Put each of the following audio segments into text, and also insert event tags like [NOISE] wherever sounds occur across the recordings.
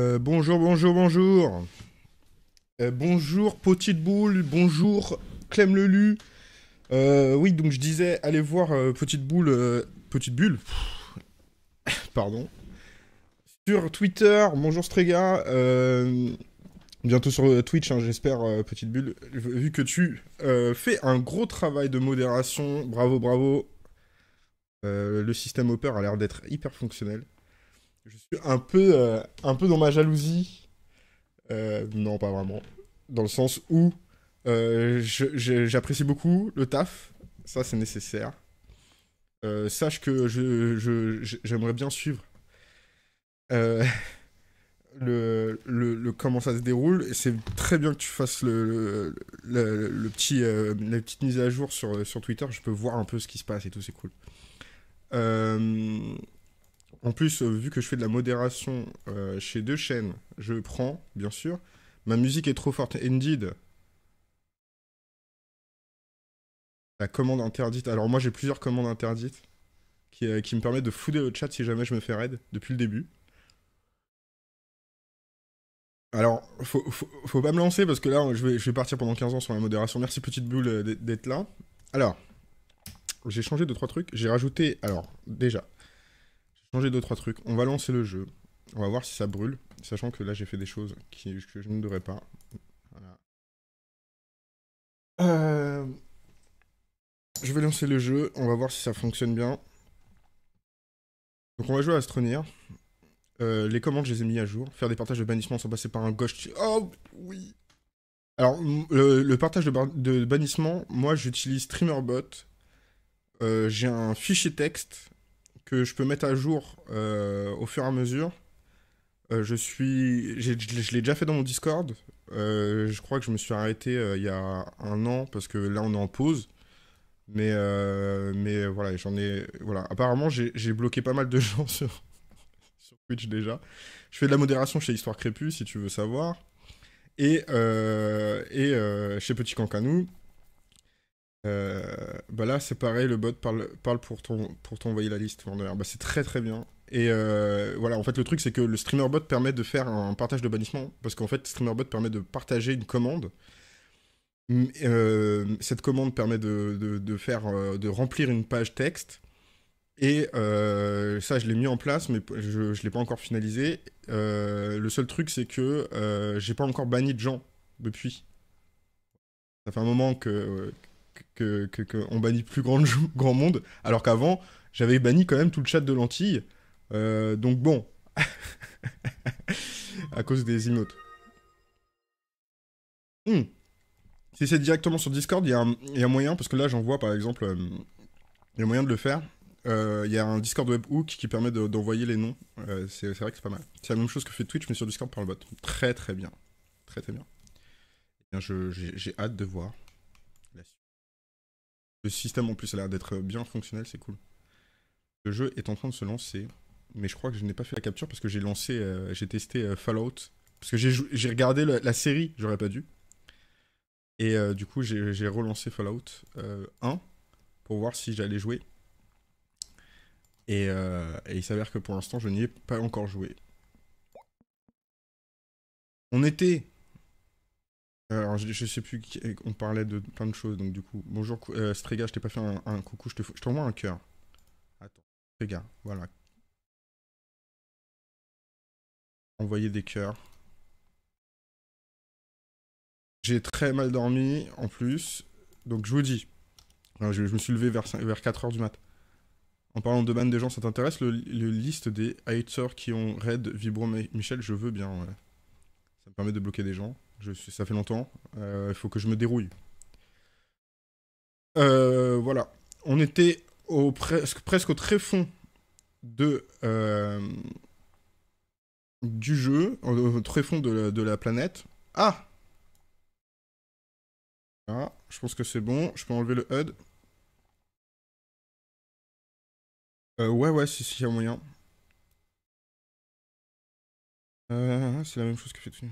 Euh, bonjour, bonjour, bonjour. Euh, bonjour Petite Boule, bonjour Clem Lelu. Euh, oui, donc je disais, allez voir Petite Boule, Petite Bulle, [COUGHS] pardon. Sur Twitter, bonjour Strega. bientôt sur Twitch, hein, j'espère, Petite Bulle. Vu que tu fais un gros travail de modération, bravo, bravo. le système Hopper a l'air d'être hyper fonctionnel je suis un peu, euh, un peu dans ma jalousie. Euh, non, pas vraiment. Dans le sens où euh, j'apprécie beaucoup le taf. Ça, c'est nécessaire. sache que j'aimerais bien suivre [LAUGHS] le, comment ça se déroule. Et c'est très bien que tu fasses le, petit, la petite mise à jour sur, sur Twitter. Je peux voir un peu ce qui se passe et tout, c'est cool. Euh en plus, euh, vu que je fais de la modération euh, chez deux chaînes, je prends, bien sûr. Ma musique est trop forte. Indeed, La commande interdite. Alors moi j'ai plusieurs commandes interdites qui, euh, me permettent de fouder le chat si jamais je me fais raid depuis le début. Alors, faut, pas me lancer parce que là je vais, je vais partir pendant 15 ans sur la modération. Merci petite boule d'être là. Alors, j'ai changé de trois trucs. J'ai rajouté, alors déjà, changer deux trois trucs. On va lancer le jeu. On va voir si ça brûle, sachant que là j'ai fait des choses que je ne devrais pas. Euh, je vais lancer le jeu, on va voir si ça fonctionne bien. Donc on va jouer à Astroneer. Euh, les commandes, je les ai mis à jour. Faire des partages de bannissement sans passer par un gauche. Oh oui Alors, le, partage de, bannissement, moi j'utilise StreamerBot. Euh, j'ai un fichier texte que je peux mettre à jour euh, au fur et à mesure. Euh, je suis, je, l'ai déjà fait dans mon Discord. Euh, je crois que je me suis arrêté il y a un an parce que là on est en pause. Mais mais voilà, j'en ai voilà. Apparemment j'ai bloqué pas mal de [LAUGHS] gens sur Twitch déjà. Je fais de la modération chez Histoire Crépus si tu veux savoir. Et et chez Petit Cancanou. Euh, bah là, c'est pareil, le bot parle, parle pour t'envoyer la liste, Bah, c'est très très bien. Et euh, voilà, en fait, le truc, c'est que le streamer bot permet de faire un partage de bannissement. Parce qu'en fait, streamer bot permet de partager une commande. Euh, cette commande permet de, de, faire, de remplir une page texte. Et ça, je l'ai mis en place, mais je ne l'ai pas encore finalisé. le seul truc, c'est que euh, j'ai pas encore banni de gens depuis. Ça fait un moment que, qu'on on bannit plus [LAUGHS] grand, monde, alors qu'avant, j'avais banni quand même tout le chat de lentilles. Euh, donc bon, [LAUGHS] à cause des emotes. Hmm. Si c'est directement sur Discord, il y, a un moyen, parce que là j'en vois par exemple, euh, il y a moyen de le faire. Euh, il y a un Discord webhook qui permet d'envoyer les noms. c'est vrai que c'est pas mal. C'est la même chose que fait Twitch, mais sur Discord par le bot. Très très bien. Très très bien. Eh bien J'ai hâte de voir. Le système en plus a l'air d'être bien fonctionnel, c'est cool. Le jeu est en train de se lancer, mais je crois que je n'ai pas fait la capture parce que j'ai lancé, euh, j'ai testé euh, Fallout. Parce que j'ai regardé la série, j'aurais pas dû. Et euh, du coup, j'ai relancé Fallout 1 pour voir si j'allais jouer. et il s'avère que pour l'instant, je n'y ai pas encore joué. On était euh, alors, je, sais plus, qui, on parlait de plein de choses, donc du coup. Bonjour, euh, Strega, je t'ai pas fait un, coucou, je t'envoie un cœur. Attends, Strega, voilà. Envoyer des cœurs. J'ai très mal dormi, en plus. Donc, je vous dis. je, me suis levé vers, vers 4h du mat. En parlant de ban des gens, ça t'intéresse le, liste des haters qui ont raid Vibro Michel Je veux bien, ouais. Ça me permet de bloquer des gens ça fait longtemps. Euh, il faut que je me dérouille. Euh, voilà. On était presque, presque au très fond de, euh, du jeu, au très fond de la, planète. Ah ah, je pense que c'est bon. Je peux enlever le HUD. ouais, ouais, si, si, y a moyen. c'est la même chose que fait tout.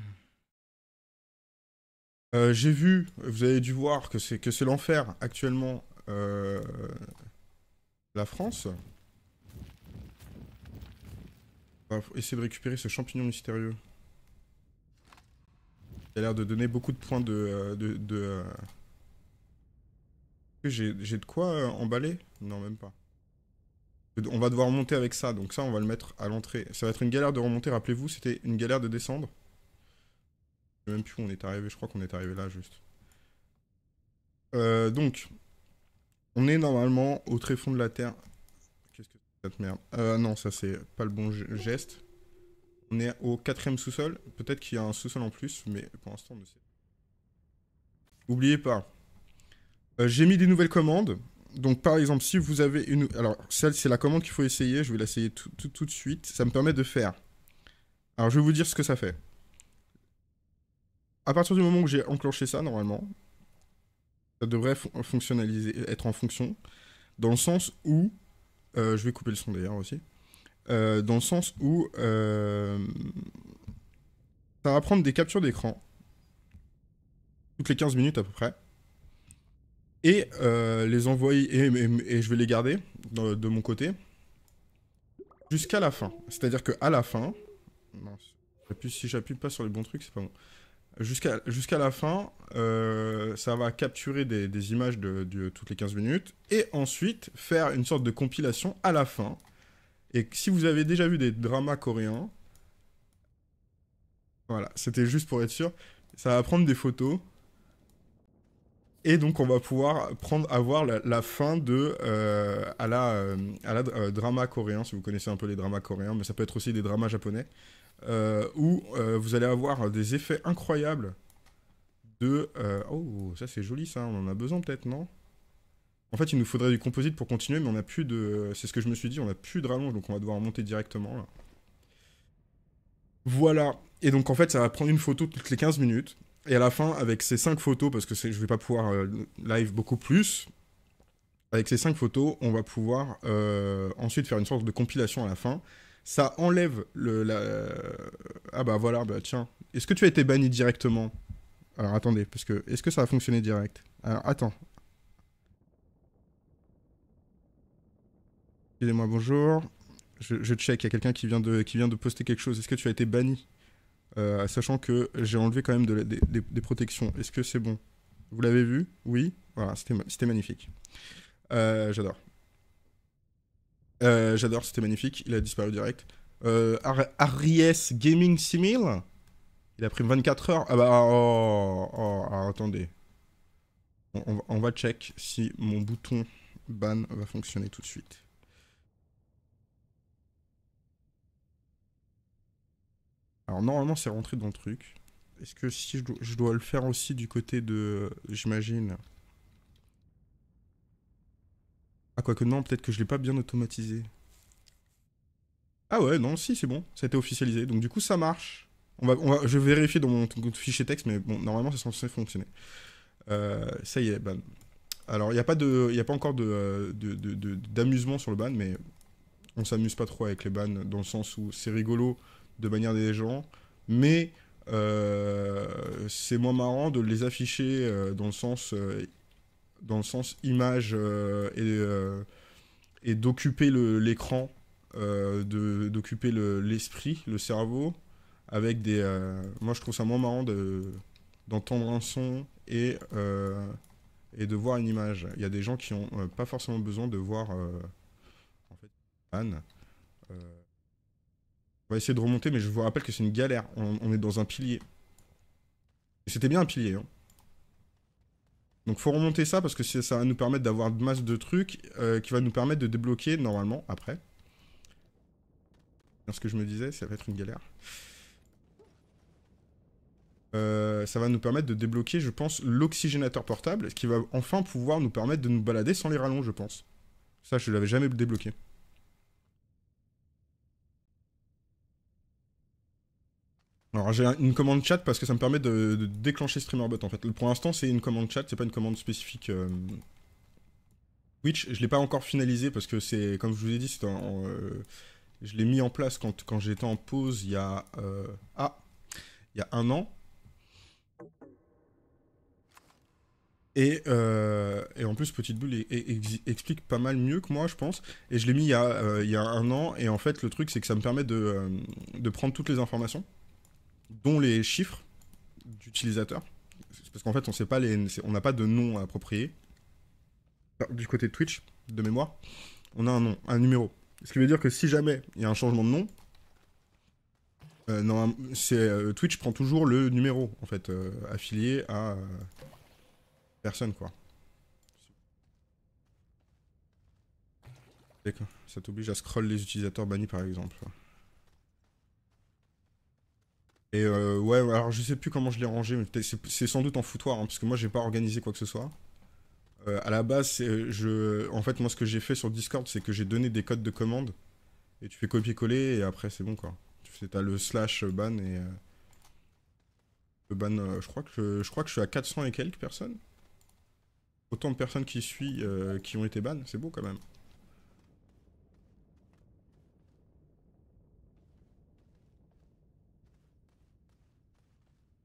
Euh, j'ai vu, vous avez dû voir que c'est que c'est l'enfer actuellement euh, la France. On bah, va essayer de récupérer ce champignon mystérieux. Il a l'air de donner beaucoup de points de... Euh, de... J'ai de quoi emballer Non, même pas. On va devoir monter avec ça, donc ça on va le mettre à l'entrée. Ça va être une galère de remonter, rappelez-vous, c'était une galère de descendre même plus on est arrivé, je crois qu'on est arrivé là juste. Euh, donc, on est normalement au tréfonds de la Terre. Qu'est-ce que c'est cette merde euh, Non, ça c'est pas le bon geste. On est au quatrième sous-sol. Peut-être qu'il y a un sous-sol en plus, mais pour l'instant on ne sait pas. Oubliez pas. Euh, j'ai mis des nouvelles commandes. Donc par exemple, si vous avez une... Alors, celle, c'est la commande qu'il faut essayer. Je vais l'essayer tout, tout, tout de suite. Ça me permet de faire... Alors, je vais vous dire ce que ça fait à partir du moment où j'ai enclenché ça, normalement, ça devrait fonctionnaliser, être en fonction, dans le sens où, euh, je vais couper le son d'ailleurs aussi, euh, dans le sens où euh, ça va prendre des captures d'écran, toutes les 15 minutes à peu près, et les envoyer, et, je vais les garder de, mon côté, jusqu'à la fin. C'est-à-dire qu'à la fin, non, si j'appuie pas sur les bons trucs, c'est pas bon. Jusqu'à la fin, euh, ça va capturer des, images de, toutes les 15 minutes et ensuite faire une sorte de compilation à la fin. Et si vous avez déjà vu des dramas coréens, voilà, c'était juste pour être sûr, ça va prendre des photos et donc on va pouvoir prendre, avoir la, fin de euh, à la, euh, à la euh, drama coréen, si vous connaissez un peu les dramas coréens, mais ça peut être aussi des dramas japonais, où vous allez avoir des effets incroyables de... oh, ça c'est joli ça, on en a besoin peut-être, non En fait il nous faudrait du composite pour continuer, mais on n'a plus de... C'est ce que je me suis dit, on n'a plus de rallonge, donc on va devoir monter directement là. Voilà, et donc en fait ça va prendre une photo toutes les 15 minutes. Et à la fin, avec ces cinq photos, parce que je ne vais pas pouvoir euh, live beaucoup plus, avec ces cinq photos, on va pouvoir euh, ensuite faire une sorte de compilation à la fin. Ça enlève le. Ah bah voilà, bah tiens. Est-ce que tu as été banni directement Alors attendez, parce que. Est-ce que ça a fonctionné direct Alors attends. Excusez-moi, bonjour. Je, je check, il y a quelqu'un qui, vient de, qui vient de poster quelque chose. Est-ce que tu as été banni euh, sachant que j'ai enlevé quand même des, protections. Est-ce que c'est bon Vous l'avez vu Oui Voilà, c'était magnifique. Euh, j'adore. Euh, j'adore, c'était magnifique. Il a disparu direct. Aries Gaming 6000 Il a pris 24 heures. Ah bah, oh, oh attendez. On, on va check si mon bouton ban va fonctionner tout de suite. Alors normalement c'est rentré dans le truc. Est-ce que si je dois, le faire aussi du côté de... J'imagine... Ah quoique non, peut-être que je l'ai pas bien automatisé. Ah ouais, non, si, c'est bon, ça a été officialisé, donc du coup ça marche. On va, on va, je vais vérifier dans mon, fichier texte, mais bon, normalement c'est censé fonctionner. Euh, ça y est, ban. Alors il n'y a, pas a pas encore d'amusement de, sur le ban, mais on s'amuse pas trop avec les bans, dans le sens où c'est rigolo de manière des gens, mais euh, c'est moins marrant de les afficher euh, dans le sens euh, dans le sens image et, et d'occuper l'écran, d'occuper l'esprit, le cerveau avec des. moi, je trouve ça moins marrant d'entendre un son et, et de voir une image. Il y a des gens qui n'ont pas forcément besoin de voir en fait, on va essayer de remonter, mais je vous rappelle que c'est une galère. On, est dans un pilier. Et c'était bien un pilier. Hein. Donc faut remonter ça, parce que ça va nous permettre d'avoir de masse de trucs euh, qui va nous permettre de débloquer, normalement, après. Ce que je me disais, ça va être une galère. Euh, ça va nous permettre de débloquer, je pense, l'oxygénateur portable, ce qui va enfin pouvoir nous permettre de nous balader sans les rallons, je pense. Ça, je l'avais jamais débloqué. Alors j'ai une commande chat parce que ça me permet de, déclencher StreamerBot en fait. Pour l'instant c'est une commande chat, c'est pas une commande spécifique euh, Which, Je l'ai pas encore finalisé parce que c'est, comme je vous ai dit, c'est euh, je l'ai mis en place quand, quand j'étais en pause il y a euh, ah, il y a un an. Et, et, en plus, Petite Bulle explique pas mal mieux que moi, je pense. Et je l'ai mis il y, a, un an. Et en fait, le truc, c'est que ça me permet de prendre toutes les informations dont les chiffres d'utilisateurs. Parce qu'en fait, on sait pas les, on n'a pas de nom approprié. Du côté de Twitch, de mémoire, on a un nom, un numéro. Ce qui veut dire que si jamais il y a un changement de nom, euh, non, c'est euh, Twitch prend toujours le numéro en fait euh, affilié à personne quoi. Ça t'oblige à scroll les utilisateurs bannis par exemple. Et euh, ouais, alors je sais plus comment je l'ai rangé, mais c'est sans doute en foutoir, hein, parce que moi j'ai pas organisé quoi que ce soit. Euh, à la base, je, en fait, moi ce que j'ai fait sur Discord, c'est que j'ai donné des codes de commande, et tu fais copier-coller, et après c'est bon quoi. Tu as le slash ban et. Euh, le ban, euh, je, crois que, je crois que je suis à 400 et quelques personnes. Autant de personnes qui, suivent, qui ont été ban, c'est beau quand même.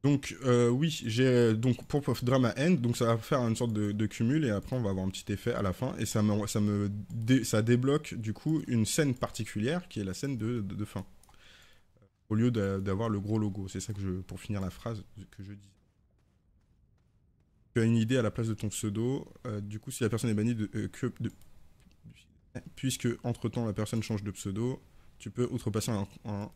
Donc euh, oui, j'ai donc pour of Drama End, donc ça va faire une sorte de, cumul et après on va avoir un petit effet à la fin et ça me, ça me ça débloque du coup une scène particulière qui est la scène de, de, fin euh, au lieu d'avoir le gros logo. C'est ça que je pour finir la phrase que je dis. Tu as une idée à la place de ton pseudo. Euh, du coup, si la personne est bannie de, puisque entre temps la personne change de pseudo, tu peux outrepasser un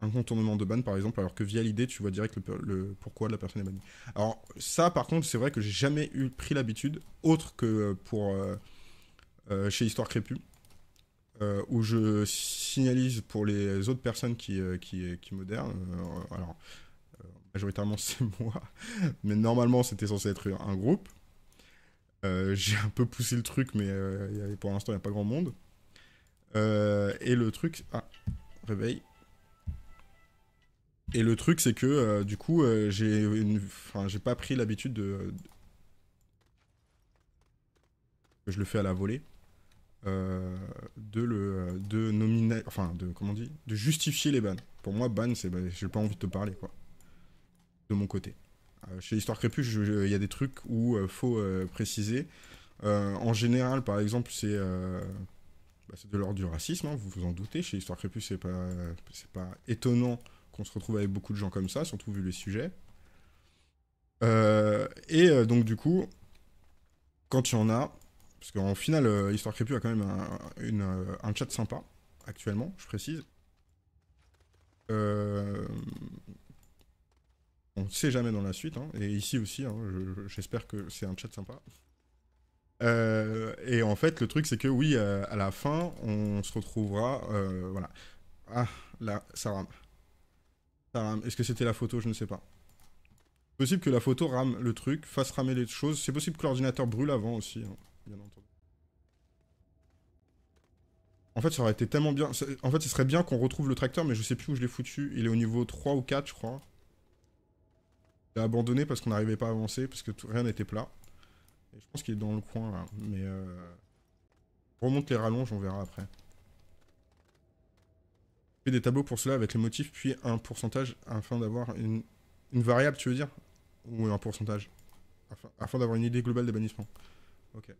un contournement de ban par exemple, alors que via l'idée tu vois direct le, le, pourquoi la personne est bannie. Alors ça par contre c'est vrai que j'ai jamais eu pris l'habitude, autre que euh, pour euh, euh, chez Histoire Crépue, où je signalise pour les autres personnes qui, qui, alors majoritairement [LAUGHS] c'est moi, mais normalement c'était censé être un groupe. j'ai un peu poussé le truc mais pour l'instant il n'y a pas grand monde. et le truc... Ah, réveil. Et le truc, c'est que euh, du coup, euh, j'ai j'ai pas pris l'habitude de... Je le fais à la volée. Euh, de le nominer enfin de comment on de justifier les bans pour moi ban c'est bah, j'ai pas envie de te parler quoi de mon côté chez Histoire Crépus il y a des trucs où faut préciser en général par exemple c'est bah, de l'ordre du racisme hein, vous vous en doutez chez Histoire Crépus c'est pas c'est pas étonnant on se retrouve avec beaucoup de gens comme ça, surtout vu les sujets. Euh, et euh, donc, du coup, quand il y en a, parce qu'en final, euh, Histoire Crépu a quand même un, une, chat sympa, actuellement, je précise. On ne sait jamais dans la suite, hein, et ici aussi, hein, j'espère que c'est un chat sympa. et en fait, le truc, c'est que oui, à la fin, on se retrouvera. voilà. Ah, là, ça rame. Est-ce que c'était la photo Je ne sais pas. Possible que la photo rame le truc, fasse ramer les choses. C'est possible que l'ordinateur brûle avant aussi, hein, bien entendu. En fait, ça aurait été tellement bien. En fait, ce serait bien qu'on retrouve le tracteur, mais je sais plus où je l'ai foutu. Il est au niveau 3 ou 4, je crois. a abandonné parce qu'on n'arrivait pas à avancer, parce que rien n'était plat. Et je pense qu'il est dans le coin, là. Mais... Euh... Remonte les rallonges, on verra après des tableaux pour cela avec les motifs, puis un pourcentage afin d'avoir une, une, variable, tu veux dire Ou un pourcentage Afin, d'avoir une idée globale des bannissements. Ok.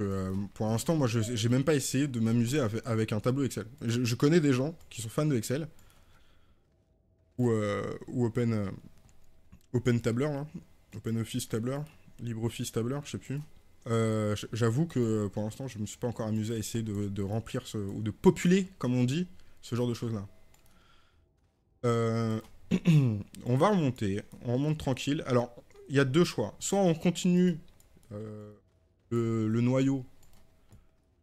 Euh, pour l'instant, moi, j'ai même pas essayé de m'amuser avec, un tableau Excel. Je, connais des gens qui sont fans de Excel ou, euh, ou Open, euh, open Tableur, hein. Open Office Tableur, libre office Tableur, je sais plus. Euh, j'avoue que pour l'instant, je ne me suis pas encore amusé à essayer de, remplir ce, ou de populer, comme on dit, ce genre de choses-là. Euh, [CLEARS THROAT] on va remonter, on remonte tranquille. Alors, il y a deux choix. Soit on continue euh, le, noyau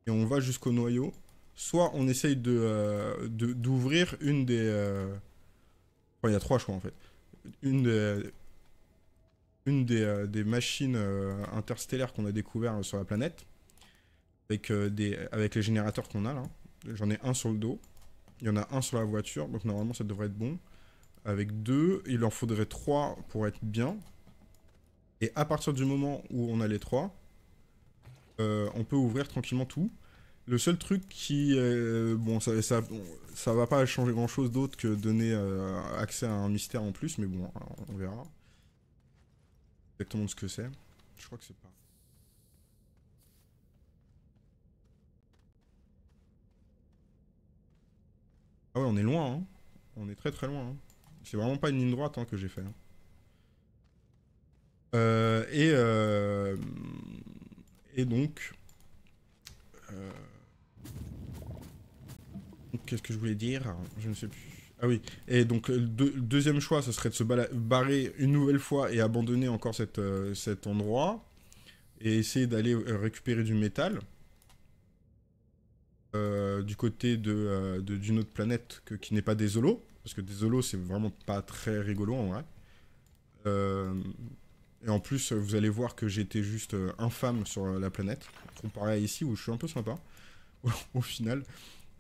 et on va jusqu'au noyau, soit on essaye de d'ouvrir une des... il y a trois choix en fait. Une des, une des, euh, machines euh, interstellaires qu'on a découvert euh, sur la planète, avec, des, avec les générateurs qu'on a là. J'en ai un sur le dos, il y en a un sur la voiture, donc normalement ça devrait être bon. Avec deux, il en faudrait trois pour être bien. Et à partir du moment où on a les trois, on peut ouvrir tranquillement tout. Le seul truc qui... bon, ça, ça, ça, va pas changer grand-chose d'autre que donner accès à un mystère en plus, mais bon, on verra tout le monde ce que c'est. Je crois que c'est pas. Ah ouais, on est loin, hein. On est très très loin. Hein. C'est vraiment pas une ligne droite hein, que j'ai fait. Euh, et, euh, et donc... Euh, qu'est-ce que je voulais dire Je ne sais plus. Ah oui, et donc le euh, deuxième choix, ce serait de se barrer une nouvelle fois et abandonner encore euh, cet endroit et essayer d'aller euh, récupérer du métal du côté d'une autre planète qui n'est pas zolos. parce que zolos, c'est vraiment pas très rigolo en vrai. et en plus, vous allez voir que j'étais juste infâme sur la planète, comparé à ici où je suis un peu sympa [LAUGHS] au final.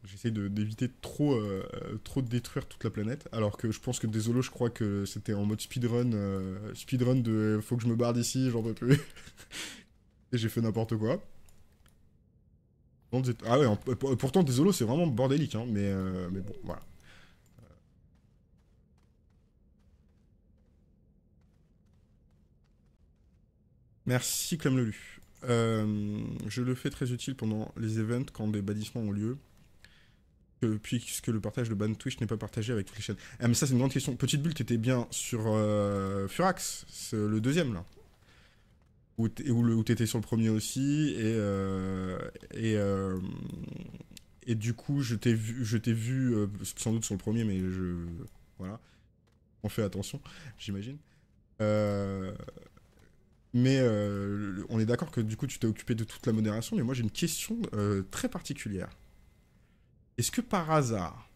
J'essaie d'éviter trop, euh, trop de détruire toute la planète. Alors que je pense que Désolé, je crois que c'était en mode speedrun. Euh, speedrun de faut que je me barre d'ici, j'en peux plus. [LAUGHS] Et j'ai fait n'importe quoi. Ah ouais, pourtant Désolé, c'est vraiment bordélique, hein, mais, euh, mais bon, voilà. Merci Clem Lelu. je le fais très utile pendant les events quand des bâtissements ont lieu que, puisque le partage de ban Twitch n'est pas partagé avec toutes les chaînes. Ah, mais ça, c'est une grande question. Petite bulle, étais bien sur euh, Furax, le deuxième, là. Où t'étais sur le premier aussi, et. Euh, euh, et, du coup, je t'ai vu, je t'ai vu sans doute sur le premier, mais je. Voilà. On fait attention, [LAUGHS] j'imagine. Mais on est d'accord que du coup tu t'es occupé de toute la modération, mais moi j'ai une question très particulière. Est-ce que par hasard,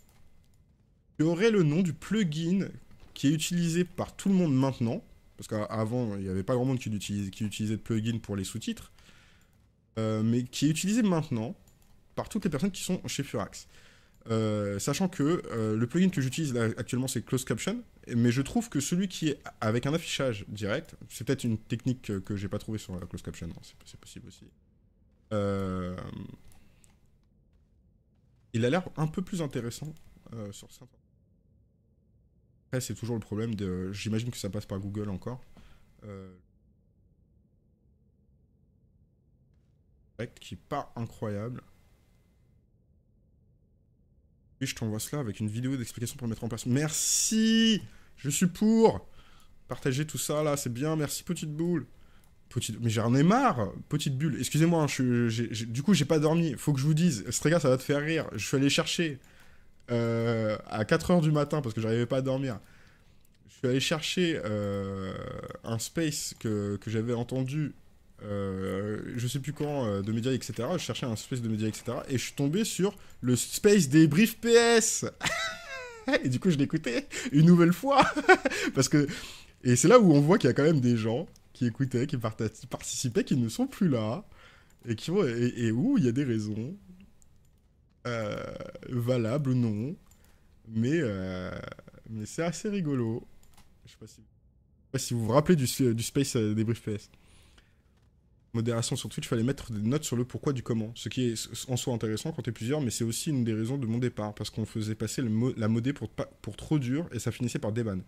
tu aurais le nom du plugin qui est utilisé par tout le monde maintenant Parce qu'avant, il n'y avait pas grand monde qui utilisait de plugin pour les sous-titres. Euh, mais qui est utilisé maintenant par toutes les personnes qui sont chez Furax. Euh, sachant que euh, le plugin que j'utilise actuellement c'est Closed Caption, mais je trouve que celui qui est avec un affichage direct, c'est peut-être une technique que, je n'ai pas trouvée sur la Closed Caption, hein, c'est possible aussi. Euh, il a l'air un peu plus intéressant euh, sur ça. Après, c'est toujours le problème de. J'imagine que ça passe par Google encore. Euh, qui est pas incroyable. Puis je t'envoie cela avec une vidéo d'explication pour le mettre en place. Merci Je suis pour Partager tout ça là, c'est bien, merci petite boule mais j'en ai marre, petite bulle. Excusez-moi, hein, du coup, j'ai pas dormi. Faut que je vous dise, Strega, ça va te faire rire. Je suis allé chercher euh, à 4h du matin parce que j'arrivais pas à dormir. Je suis allé chercher euh, un space que, j'avais entendu, euh, je sais plus quand, de médias, etc. Je cherchais un space de médias, etc. Et je suis tombé sur le space des briefs PS. [LAUGHS] et du coup, je l'écoutais une nouvelle fois. [LAUGHS] parce que. Et c'est là où on voit qu'il y a quand même des gens qui écoutaient, qui participaient, qui ne sont plus là, et, qui, vont, et où il y a des raisons, euh, valables ou non, mais, euh, mais c'est assez rigolo. Je sais pas si, si vous vous rappelez du, euh, du Space des Débrief PS. Modération sur Twitch, fallait mettre des notes sur le pourquoi du comment, ce qui est en soi intéressant quand t'es plusieurs, mais c'est aussi une des raisons de mon départ, parce qu'on faisait passer la modée pour, pour trop dur et ça finissait par déban.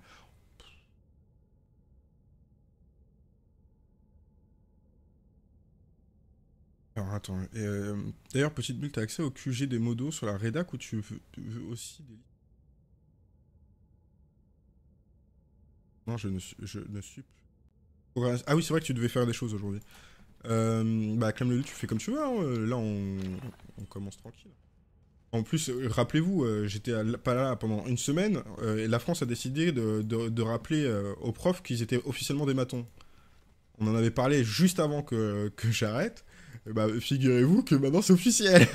Alors ah, attends, euh, d'ailleurs, petite bulle, t'as accès au QG des modos sur la rédac où tu veux, aussi des... Non, je ne, je suis plus. Ah oui, c'est vrai que tu devais faire des choses aujourd'hui. Euh, bah, Clem le tu fais comme tu veux. Hein. Euh, là, on, commence tranquille. En plus, rappelez-vous, j'étais pas là pendant une semaine et la France a décidé de, rappeler aux profs qu'ils étaient officiellement des matons. On en avait parlé juste avant que j'arrête bah, figurez-vous que maintenant c'est officiel.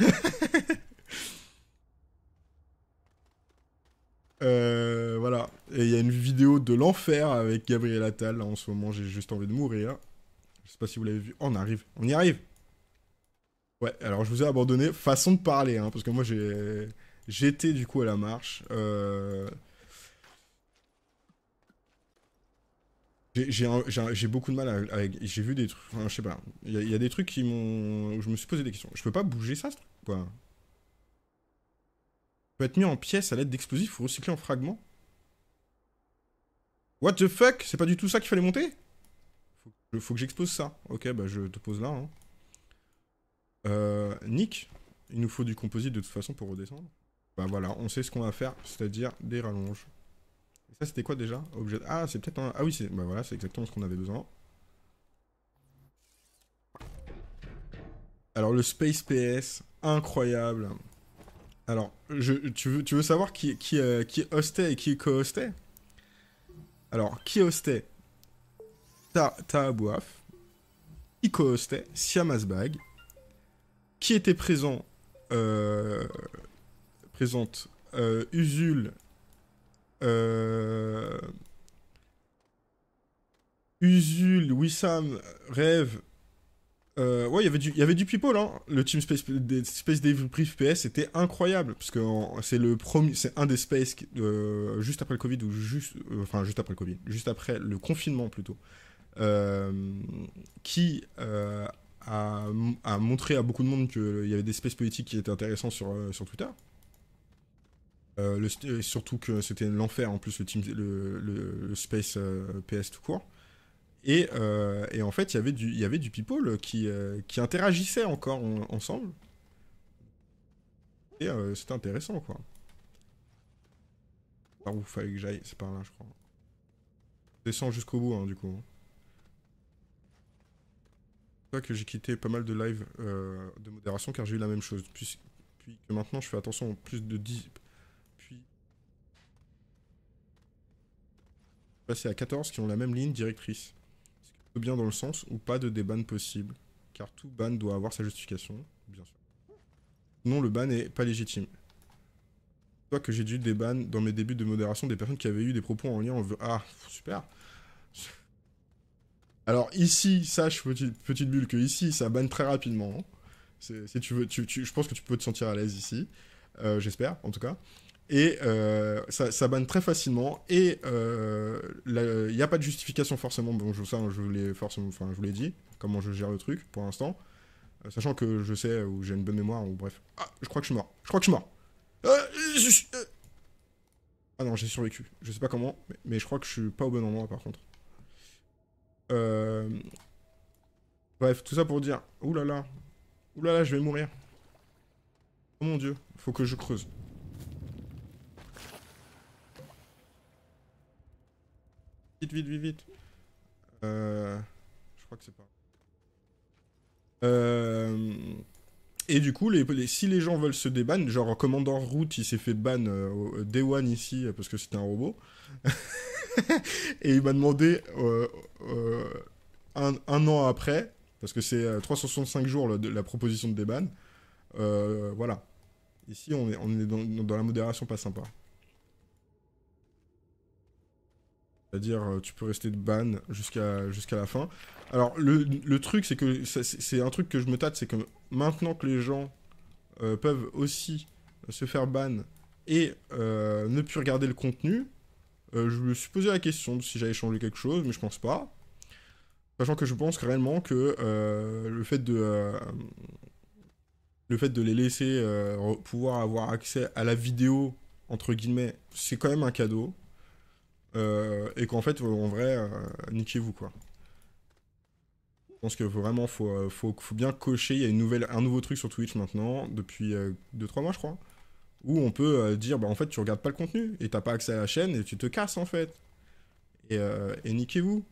[LAUGHS] euh, voilà. Et il y a une vidéo de l'enfer avec Gabriel Attal. Là, en ce moment, j'ai juste envie de mourir. Je sais pas si vous l'avez vu. on arrive. On y arrive. Ouais, alors je vous ai abandonné. Façon de parler, hein, parce que moi, j'ai... J'étais du coup à la marche. Euh... J'ai beaucoup de mal avec. J'ai vu des trucs. je sais pas. Il y, a des trucs qui m'ont. Je me suis posé des questions. Je peux pas bouger ça, ce truc quoi. Peut être mis en pièces à l'aide d'explosifs ou recyclé en fragments. What the fuck C'est pas du tout ça qu'il fallait monter faut, faut que j'expose ça. Ok, bah je te pose là. Hein. Euh, Nick, il nous faut du composite de toute façon pour redescendre. Bah voilà, on sait ce qu'on va faire, c'est-à-dire des rallonges. Ça, c'était quoi déjà Objet... Ah, c'est peut-être un... Ah oui, c'est bah, voilà, exactement ce qu'on avait besoin. Alors, le Space PS, incroyable. Alors, je, tu, veux, tu veux savoir qui, qui, euh, qui hostait et qui co-hostait Alors, qui hostait Ta, ta Bouaf, qui co-hostait Siamasbag, qui était présent, euh, présente euh, Usul euh, Usul, Wissam, Rêve. Euh, ouais, il y avait du people, hein. Le team Space, Space Brief PS était incroyable, parce que c'est le premier, c'est un des spaces euh, juste après le Covid, ou juste, enfin, juste après le Covid, juste après le confinement plutôt, qui a, montré à beaucoup de monde qu'il y avait des spaces politiques qui étaient intéressants sur, sur Twitter. Euh, surtout que c'était l'enfer en plus le, team, le, le Space euh, PS tout court. Euh, et, en fait, il y avait du, people qui, qui interagissait encore ensemble. Et c'était intéressant quoi. Par où fallait que j'aille C'est par là, je crois. Descends jusqu'au bout, hein, du coup. C'est que j'ai quitté pas mal de live de modération car j'ai eu la même chose. Puis, maintenant, je fais attention plus de 10, à 14 qui ont la même ligne directrice. C'est bien dans le sens ou pas de déban possible, car tout ban doit avoir sa justification, bien sûr. Non, le ban n'est pas légitime. Toi que j'ai dû déban dans mes débuts de modération des personnes qui avaient eu des propos en lien en... Ah, super Alors ici, sache, petite, bulle, que ici, ça banne très rapidement. Hein. Si tu veux, je pense que tu peux te sentir à l'aise ici. Euh, j'espère, en tout cas et euh, ça, ça, banne très facilement et euh, il n'y a pas de justification forcément bon je, ça je l'ai forcément enfin je vous l'ai dit comment je gère le truc pour l'instant euh, sachant que je sais où j'ai une bonne mémoire ou bref ah je crois que je suis mort je crois que je suis mort ah non j'ai survécu je sais pas comment mais, je crois que je suis pas au bon endroit par contre bref tout ça pour dire oulala là là, oulala là je vais mourir oh mon dieu faut que je creuse Vite, vite, vite, vite. Euh, je crois que c'est pas. Euh, et du coup, si les gens veulent se déban, genre commandant route, il s'est fait ban euh, euh Day One ici parce que c'était un robot. [LAUGHS] et il m'a demandé un, an après, parce que c'est 365 jours la, proposition de déban. voilà. Ici, on est, on est dans la modération pas sympa. C'est-à-dire, euh, tu peux rester de ban jusqu'à jusqu'à la fin. Alors, le, le truc, c'est que c'est un truc que je me tâte, c'est que maintenant que les gens euh, peuvent aussi euh, se faire ban et ne plus regarder le contenu, je me suis posé la question de si j'avais changé quelque chose, mais je pense pas. Sachant que je pense réellement que le fait de le fait de les laisser pouvoir avoir accès à la vidéo entre guillemets, c'est quand même un cadeau euh, et qu'en fait, euh, en vrai, euh, niquez-vous quoi. Je pense que vraiment, faut, faut, bien cocher. Il y a une nouvelle, un nouveau truc sur Twitch maintenant, depuis 2-3 mois, je crois, où on peut dire, bah en fait, tu regardes pas le contenu et t'as pas accès à la chaîne et tu te casses en fait. Et, et niquez-vous.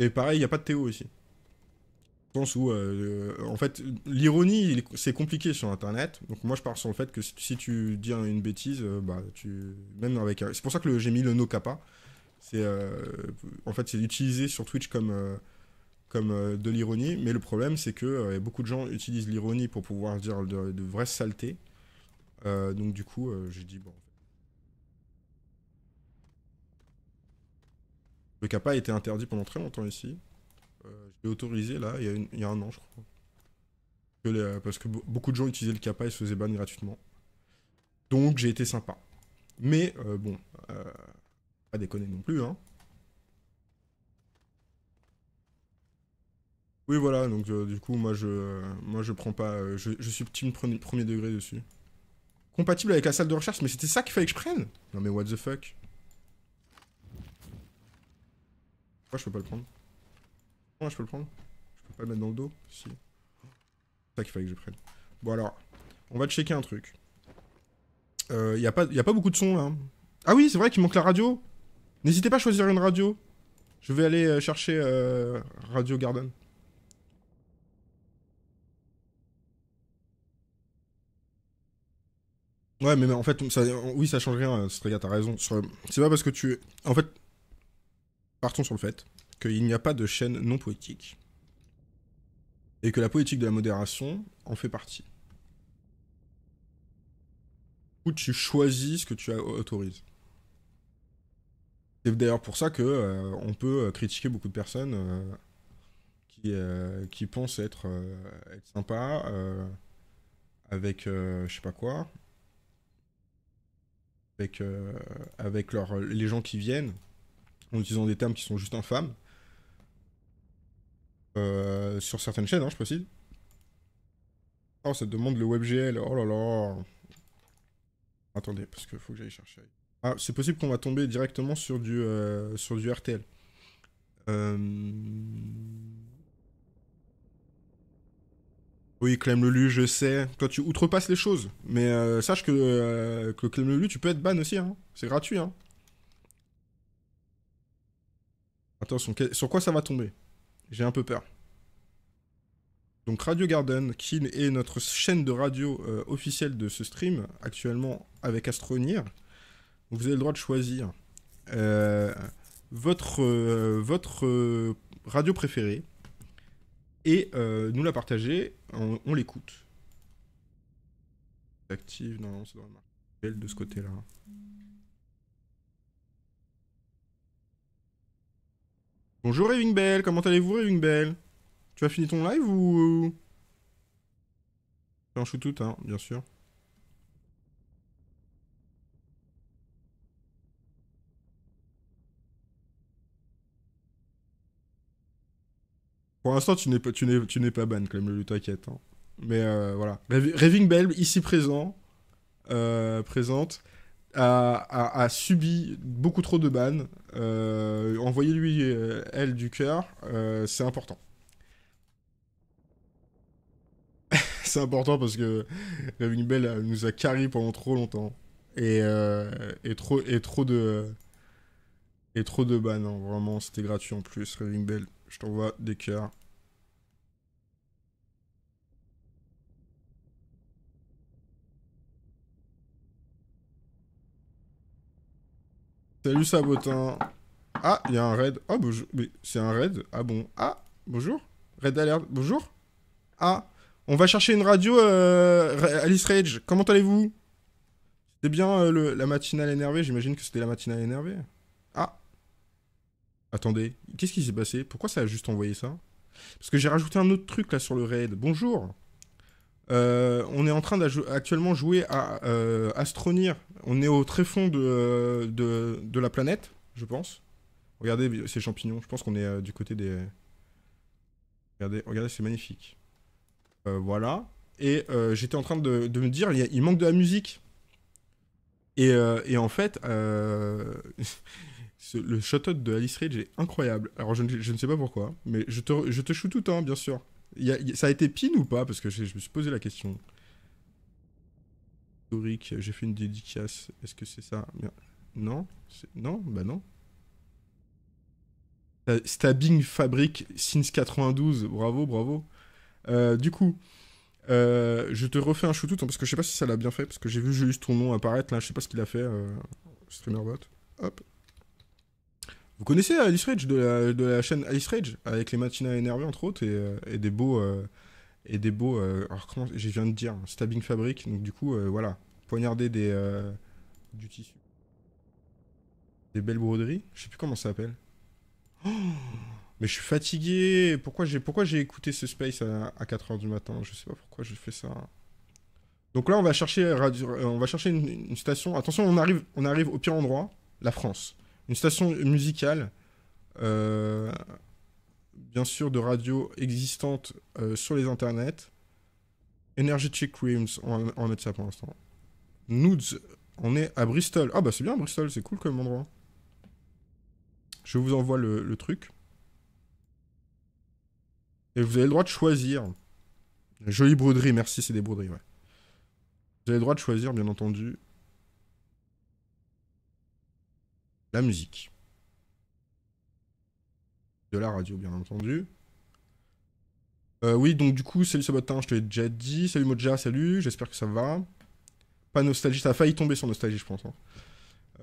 Et pareil, il n'y a pas de Théo aussi où, euh, en fait, l'ironie, c'est compliqué sur Internet. Donc moi, je pars sur le fait que si tu dis une bêtise, euh, bah, tu... même avec... C'est pour ça que j'ai mis le no kappa. C'est, euh, en fait, c'est utilisé sur Twitch comme comme de l'ironie, mais le problème c'est que beaucoup de gens utilisent l'ironie pour pouvoir dire de, vraies saletés. donc du coup, j'ai dit bon. Le kappa a été interdit pendant très longtemps ici. Euh, je autorisé là, il y, a un an, je crois. Euh, parce que beaucoup de gens utilisaient le kappa et se faisaient ban gratuitement. Donc j'ai été sympa. Mais euh, bon, euh, pas déconner non plus, hein. Oui, voilà, donc du coup, moi je, moi, je prends pas. Je, suis petit premier degré dessus. Compatible avec la salle de recherche, mais c'était ça qu'il fallait que je prenne Non, mais what the fuck Pourquoi je peux pas le prendre je peux le prendre Je peux pas le mettre dans le dos Si. C'est ça qu'il fallait que je prenne. Bon alors, on va checker un truc. Il euh, n'y a, pas, a pas beaucoup de son là. Hein. Ah oui, c'est vrai qu'il manque la radio. N'hésitez pas à choisir une radio. Je vais aller euh, chercher euh, Radio Garden. Ouais, mais, en fait, oui, ça change rien, Striga, t'as raison. C'est pas parce que tu. En fait, partons sur le fait qu'il n'y a pas de chaîne non poétique. Et que la politique de la modération en fait partie. Où tu choisis ce que tu autorises. C'est d'ailleurs pour ça que euh, on peut euh, critiquer beaucoup de personnes euh, qui, pensent être, sympas avec je sais pas quoi, avec, avec les gens qui viennent en utilisant des termes qui sont juste infâmes. Euh, sur certaines chaînes, hein, je précise. Oh, ça demande le WebGL. Oh là là. Attendez, parce que faut que j'aille chercher. Ah, c'est possible qu'on va tomber directement sur du, euh, sur du RTL. Euh... Oui, Clem Lelu, je sais. Toi, tu outrepasses les choses. Mais euh, sache que, que Clem Lelu, tu peux être ban aussi. Hein. C'est gratuit. Hein. Attends, sur quoi ça va tomber j'ai un peu peur. Donc Radio Garden, qui est notre chaîne de radio euh, officielle de ce stream, actuellement avec Astronir, vous avez le droit de choisir euh, votre, euh, votre radio préférée et nous la partager, on, l'écoute. Active, non, c'est dans le de ce côté-là. Bonjour Raving Bell, comment allez-vous Raving Bell Tu as fini ton live ou... je suis tout, hein, bien sûr. Pour l'instant, tu n'es pas, tu n'es, pas ban, quand même, t'inquiète. Hein. Mais euh, voilà. Raving Bell, ici présent, euh, présente a, subi beaucoup trop de bannes. Euh, envoyez-lui, euh, elle, du cœur. Euh, c'est important. [LAUGHS] c'est important parce que Raving Bell nous a carré pendant trop longtemps. Et, trop, et trop de... Et trop de bannes, hein. vraiment, c'était gratuit en plus, Raving Bell. Je t'envoie des cœurs. Salut Sabotin. Ah, il y a un raid. Oh, bonjour. c'est un raid Ah bon. Ah, bonjour. Raid alert. Bonjour. Ah, on va chercher une radio, euh, Alice Rage. Comment allez-vous C'était bien euh, la matinale énervée. J'imagine que c'était la matinale énervée. Ah. Attendez. Qu'est-ce qui s'est passé Pourquoi ça a juste envoyé ça Parce que j'ai rajouté un autre truc là sur le raid. Bonjour. Euh, on est en train d'actuellement jouer à Astronir on est au très fond de, la planète, je pense. Regardez ces champignons, je pense qu'on est euh, du côté des... Regardez, regardez c'est magnifique. Euh, voilà. Et euh, j'étais en train de, me dire, il, manque de la musique. Et, en fait, [LAUGHS] le shot de Alice Ridge est incroyable. Alors je, ne sais pas pourquoi, mais je te, je te shoot tout, temps, hein, bien sûr. ça a été pin ou pas Parce que je me suis posé la question j'ai fait une dédicace. Est-ce que c'est ça Non Non Bah non. Stabbing Fabric Since 92. Bravo, bravo. Euh, du coup, euh, je te refais un shootout hein, parce que je sais pas si ça l'a bien fait parce que j'ai vu juste ton nom apparaître là. Je sais pas ce qu'il a fait. Euh, StreamerBot. Hop. Vous connaissez Alice Rage de la, chaîne Alice Rage avec les matinas énervées entre autres et des beaux et des beaux. Euh, alors, comment je viens de dire hein, Stabbing fabric. Donc, du coup, euh, voilà, poignarder des, euh, du tissu. Des belles broderies. Je sais plus comment ça s'appelle. [GASPS] mais je suis fatigué. Pourquoi j'ai pourquoi j'ai écouté ce space à, 4h du matin Je sais pas pourquoi je fais ça. Donc là, on va chercher on va chercher une, station. Attention, on arrive on arrive au pire endroit, la France. Une station musicale. Euh, bien sûr de radio existantes euh, sur les internets. Energetic Creams, on, a est de ça pour l'instant. Nudes, on est à Bristol. Ah bah c'est bien Bristol, c'est cool comme endroit. Je vous envoie le, le truc. Et vous avez le droit de choisir. Jolie broderie, merci, c'est des broderies, ouais. Vous avez le droit de choisir, bien entendu, la musique de la radio, bien entendu. Euh, oui, donc du coup, salut Sabotin, je te l'ai déjà dit. Salut Moja, salut, j'espère que ça va. Pas nostalgie, ça a failli tomber sur nostalgie, je pense. Hein.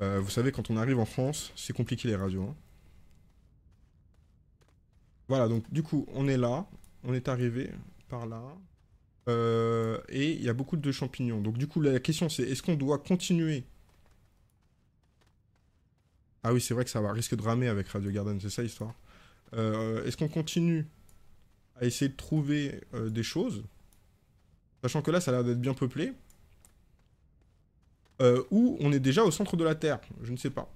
Euh, vous savez, quand on arrive en France, c'est compliqué les radios. Hein. Voilà, donc du coup, on est là. On est arrivé par là. Euh, et il y a beaucoup de champignons. Donc du coup, la question c'est, est-ce qu'on doit continuer Ah oui, c'est vrai que ça va risque de ramer avec Radio Garden, c'est ça l'histoire euh, est-ce qu'on continue à essayer de trouver euh, des choses Sachant que là, ça a l'air d'être bien peuplé. Euh, ou on est déjà au centre de la Terre. Je ne sais pas.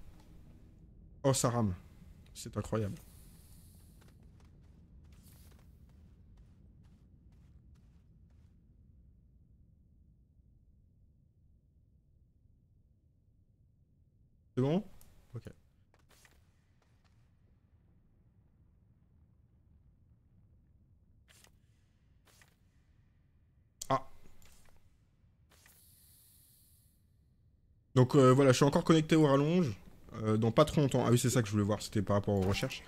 Oh, ça rame. C'est incroyable. C'est bon Donc euh, voilà, je suis encore connecté au rallonge. Euh, dans pas trop longtemps. Ah oui, c'est ça que je voulais voir, c'était par rapport aux recherches.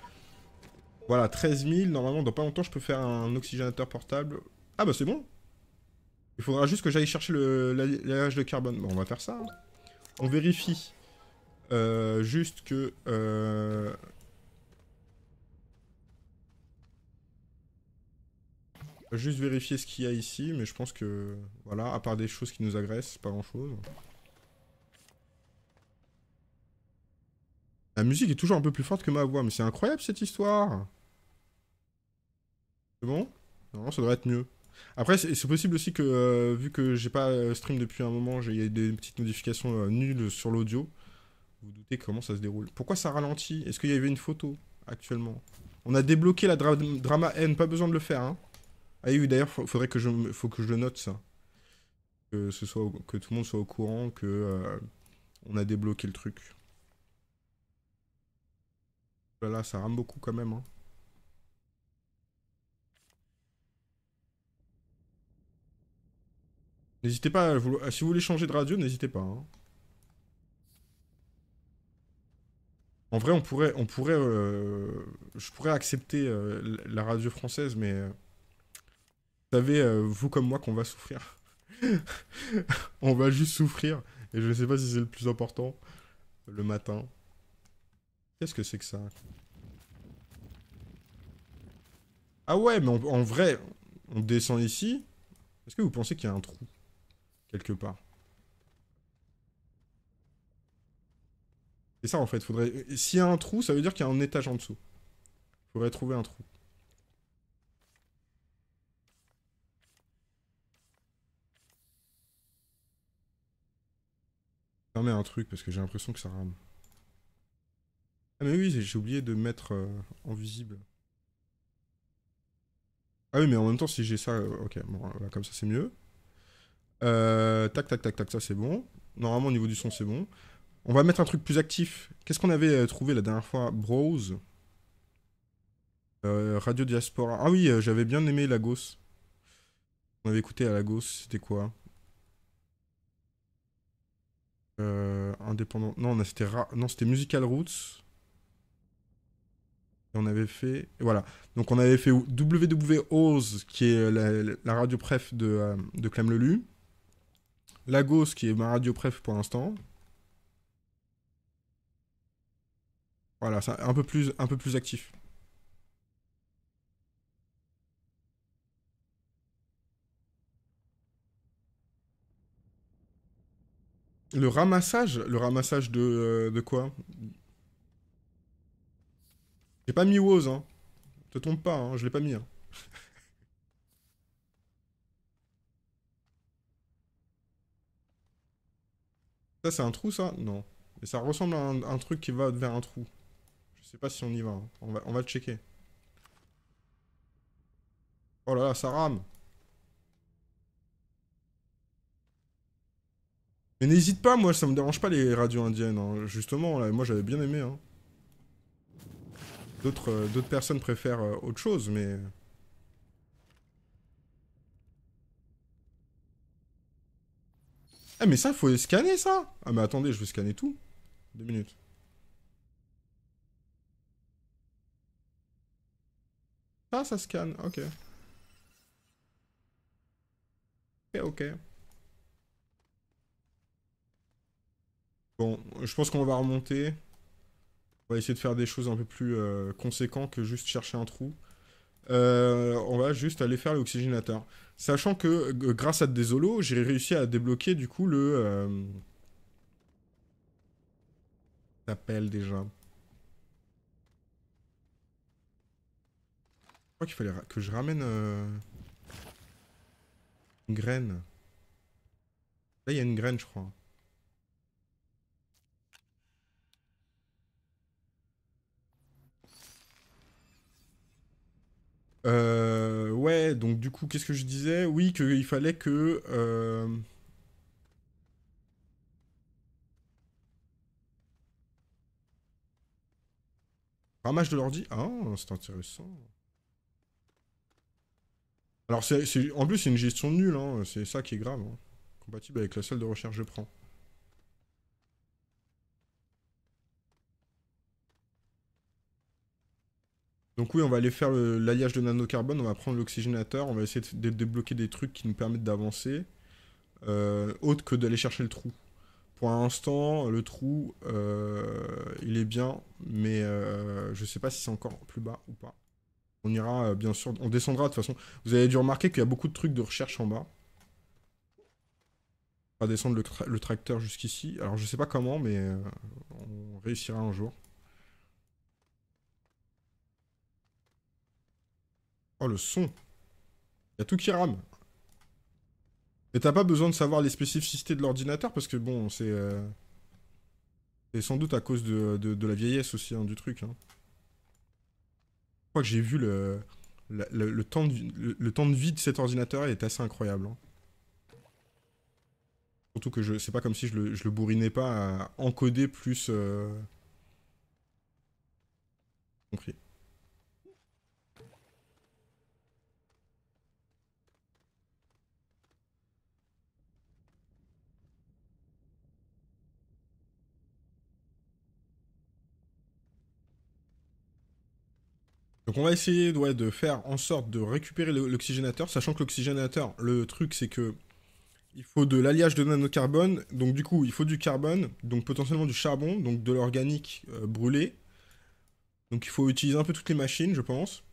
Voilà, 13 000. Normalement, dans pas longtemps, je peux faire un oxygénateur portable. Ah bah c'est bon. Il faudra juste que j'aille chercher l'alliage de carbone. Bon, on va faire ça. Hein. On vérifie euh, juste que... Juste vérifier ce qu'il y a ici, mais je pense que... Voilà, à part des choses qui nous agressent, pas grand-chose. La musique est toujours un peu plus forte que ma voix, mais c'est incroyable cette histoire C'est bon Non, ça devrait être mieux. Après, c'est possible aussi que, euh, vu que j'ai pas euh, stream depuis un moment, j'ai eu des petites modifications euh, nulles sur l'audio. Vous, doutez comment ça se déroule. Pourquoi ça ralentit Est-ce qu'il y avait une photo actuellement On a débloqué la drama N, pas besoin de le faire. Hein ah oui, d'ailleurs, faudrait que je, faut que je le note ça. Que, ce soit, que tout le monde soit au courant que on a débloqué le truc. Bah là, ça rame beaucoup quand même. Hein. N'hésitez pas, si vous voulez changer de radio, n'hésitez pas. Hein. En vrai, on pourrait, on pourrait, euh, je pourrais accepter euh, la radio française, mais euh, vous savez, vous comme moi, qu'on va souffrir. [LAUGHS] on va juste souffrir, et je ne sais pas si c'est le plus important le matin. Qu'est-ce que c'est que ça Ah ouais, mais en vrai, on descend ici. Est-ce que vous pensez qu'il y a un trou Quelque part. C'est ça en fait, faudrait... S'il y a un trou, ça veut dire qu'il y a un étage en dessous. Faudrait trouver un trou. Fermez un truc parce que j'ai l'impression que ça rame. Ah mais oui, j'ai oublié de mettre euh, en visible. Ah oui, mais en même temps, si j'ai ça, euh, ok, bon, comme ça c'est mieux. Euh, tac, tac, tac, tac, ça c'est bon. Normalement, au niveau du son, c'est bon. On va mettre un truc plus actif. Qu'est-ce qu'on avait trouvé la dernière fois Browse. Radio Diaspora. Ah oui, j'avais bien aimé Lagos. On avait écouté à Lagos, c'était quoi Indépendant. Non, c'était non, c'était Musical Roots on avait fait. Voilà. Donc on avait fait WWOZ, qui est euh, la, radio pref de, euh, de Clam-Lelu. Lagos, qui est ma radio pref pour l'instant. Voilà, c'est un peu plus, un peu plus actif. Le ramassage, le ramassage de, euh, de quoi j'ai pas mis Woz, hein. Te tombe pas, hein, je l'ai pas mis. Hein. ça, c'est un trou, ça Non. Mais ça ressemble à un, truc qui va vers un trou. Je sais pas si on y va. Hein. On va, on va checker. Oh là là, ça rame Mais n'hésite pas, moi, ça me dérange pas les radios indiennes. Hein. Justement, moi, j'avais bien aimé. Hein. Euh, d'autres personnes préfèrent euh, autre chose, mais... Ah mais ça, faut scanner ça Ah mais attendez, je vais scanner tout. Deux minutes. Ah, ça scanne, ok. Ok, eh, ok. Bon, je pense qu'on va remonter. On va essayer de faire des choses un peu plus euh, conséquentes que juste chercher un trou. Euh, on va juste aller faire l'oxygénateur. Sachant que grâce à des olos, j'ai réussi à débloquer du coup le... S'appelle euh, déjà. Je crois qu'il fallait que je ramène une graine. Là, il y a une graine, je crois. Euh, ouais, donc du coup, qu'est-ce que je disais Oui, qu'il fallait que... Euh, Ramage de l'ordi Ah, c'est intéressant. Alors, c'est en plus, c'est une gestion nulle, hein. c'est ça qui est grave. Hein. Compatible avec la salle de recherche, je prends. Donc oui, on va aller faire l'alliage de nanocarbone, on va prendre l'oxygénateur, on va essayer de, débloquer des trucs qui nous permettent d'avancer, euh, autre que d'aller chercher le trou. Pour l'instant, le trou, euh, il est bien, mais je euh, je sais pas si c'est encore plus bas ou pas. On ira, bien sûr, on descendra de toute façon. Vous avez dû remarquer qu'il y a beaucoup de trucs de recherche en bas. On va descendre le, le tracteur jusqu'ici. Alors je ne sais pas comment, mais on réussira un jour. Oh, le son. Il y a tout qui rame. Et t'as pas besoin de savoir les spécificités de l'ordinateur, parce que bon, c'est... Euh, c'est sans doute à cause de, la vieillesse aussi, hein, du truc. Hein. Je crois que j'ai vu le, le, temps de, le, temps de vie de cet ordinateur, est assez incroyable. Hein. Surtout que je c'est pas comme si je le, je le bourrinais pas à encoder plus... Euh, Donc on va essayer de faire en sorte de récupérer l'oxygénateur, sachant que l'oxygénateur, le truc c'est que il faut de l'alliage de nanocarbone, donc du coup il faut du carbone, donc potentiellement du charbon, donc de l'organique euh, brûlé. Donc il faut utiliser un peu toutes les machines, je pense.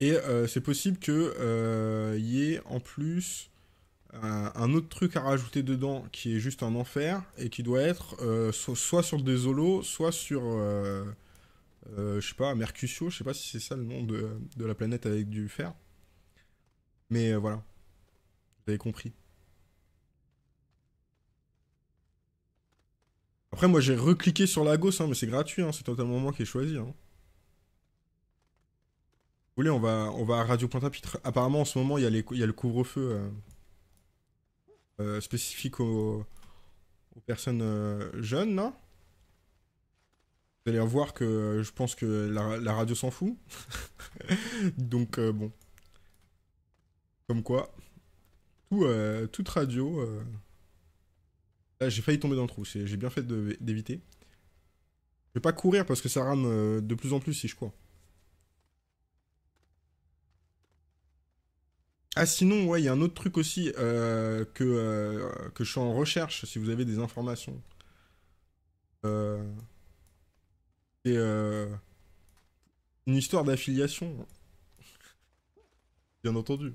Et euh, c'est possible que euh, y ait en plus un, autre truc à rajouter dedans qui est juste un enfer et qui doit être soit sur des holos, soit sur euh, je sais pas, Mercutio, je sais pas si c'est ça le nom de, la planète avec du fer. Mais euh, voilà. Vous avez compris. Après, moi, j'ai recliqué sur Lagos, hein, mais c'est gratuit, hein, c'est totalement moi qui ai choisi. Hein. Vous voulez, on va, on va à Radio pointe à Apparemment, en ce moment, il y, a le couvre-feu euh, spécifique aux, personnes jeunes, là. Vous allez voir que euh, je pense que la, radio s'en fout. [LAUGHS] Donc euh, bon. Comme quoi. Euh, toute radio. Là ah, j'ai failli tomber dans le trou, j'ai bien fait d'éviter. Je vais pas courir parce que ça rame de plus en plus si je cours. Ah sinon, ouais, il y a un autre truc aussi que, que je suis en recherche, si vous avez des informations. Euh... C'est euh, une histoire d'affiliation, bien entendu.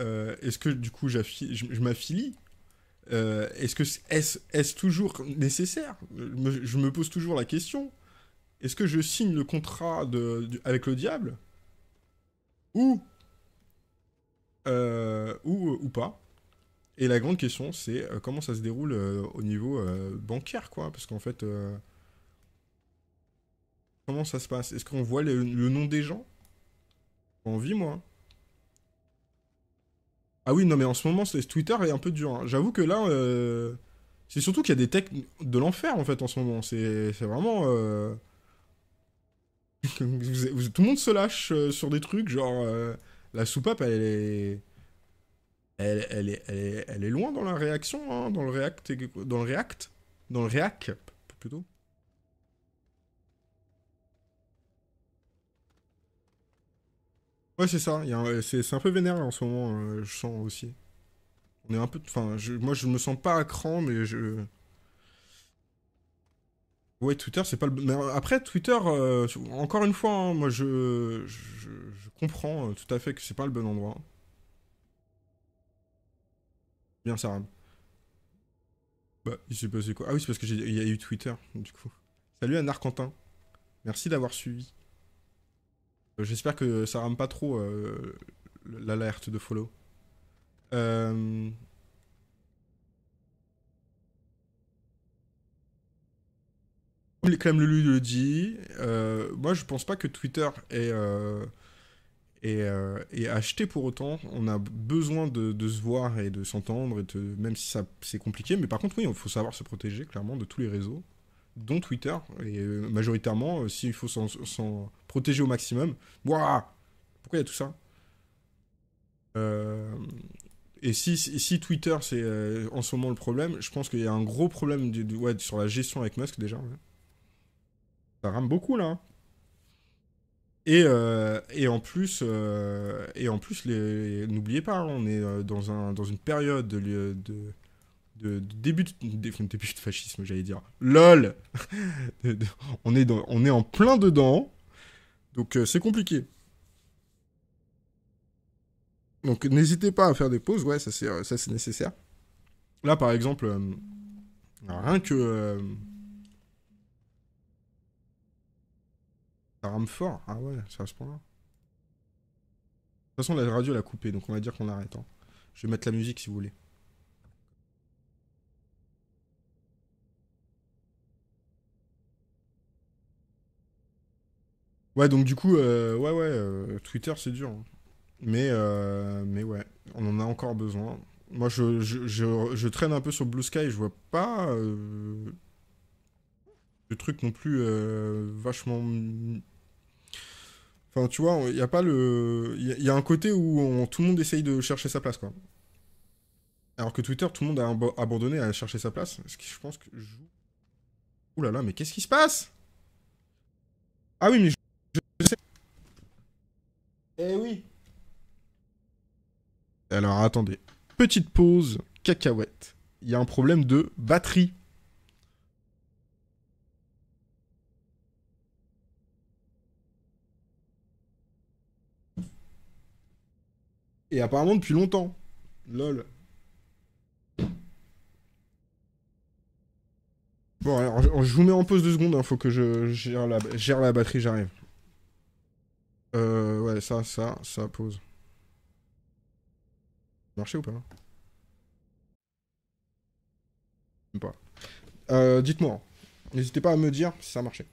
Euh, est-ce que du coup je, je m'affilie euh, Est-ce que est-ce toujours nécessaire je, me pose toujours la question. Est-ce que je signe le contrat avec le diable ou, ou, ou pas Et la grande question, c'est comment ça se déroule au niveau bancaire, quoi Parce qu'en fait, Comment ça se passe Est-ce qu'on voit le, nom des gens En vie, moi. Hein. Ah oui, non, mais en ce moment, Twitter est un peu dur. Hein. J'avoue que là, euh, c'est surtout qu'il y a des techs de l'enfer, en fait, en ce moment. C'est vraiment... Euh, [LAUGHS] tout le monde se lâche euh, sur des trucs, genre... la soupape, elle est... Elle, elle, est, elle, est, elle, est, loin dans la réaction, hein, dans le React, dans le React, dans le React plutôt. Ouais, c'est ça. C'est un peu vénère hein, en ce moment, euh, je sens aussi. On est un peu. Enfin, je, moi, je me sens pas à cran, mais je. Ouais, Twitter, c'est pas le. Mais après, Twitter, euh, encore une fois, hein, moi, je, je, comprends euh, tout à fait que c'est pas le bon endroit. Bien, ça Bah, il s'est passé quoi Ah oui, c'est parce qu'il y a eu Twitter, du coup. Salut à Narcantin. Merci d'avoir suivi. Euh, j'espère que ça rame pas trop euh, l'alerte de follow. Euh... Clem Lulu le dit. Euh, moi, je pense pas que Twitter est, est, acheté pour autant. On a besoin de, se voir et de s'entendre, même si ça c'est compliqué. Mais par contre, oui, il faut savoir se protéger clairement de tous les réseaux dont Twitter. Et euh, majoritairement, euh, s'il faut s'en protéger au maximum. Ouah Pourquoi il y a tout ça euh, Et si, si Twitter, c'est en ce moment le problème, je pense qu'il y a un gros problème sur la gestion avec Musk déjà. Ça rame beaucoup là. Hein. Et, en plus, et en plus, n'oubliez pas, hein, on est dans, un, dans une période de, début, de, fascisme, j'allais dire. LOL [LAUGHS] on, est on est en plein dedans. Donc euh, c'est compliqué. Donc n'hésitez pas à faire des pauses, ouais, ça c'est euh, ça c'est nécessaire. Là par exemple, euh, rien que... ça rame fort, ah ouais, ça se prend De toute façon la radio l'a coupé donc on va dire qu'on arrête. Hein. Je vais mettre la musique si vous voulez. Ouais, donc du coup, euh, ouais, ouais, euh, Twitter c'est dur. Hein. Mais, euh, mais ouais, on en a encore besoin. Moi, je, je, je- je traîne un peu sur Blue Sky, je vois pas le truc non plus vachement. Enfin, tu vois, il y a pas le. Il y, a- un côté où on- tout le monde essaye de chercher sa place, quoi. Alors que Twitter, tout le monde a abandonné à chercher sa place. Ce qui, je pense que. joue- mais qu'est-ce qui se passe? Ah oui, mais. Eh oui. Alors attendez. Petite pause, cacahuète. Il y a un problème de batterie. Et apparemment depuis longtemps. Lol. Bon, alors je vous mets en pause deux secondes, il hein. faut que je gère la batterie, j'arrive. Euh, ouais, ça, ça, ça pose. Marché ou pas pas. Euh, Dites-moi. N'hésitez pas à me dire si ça a marché.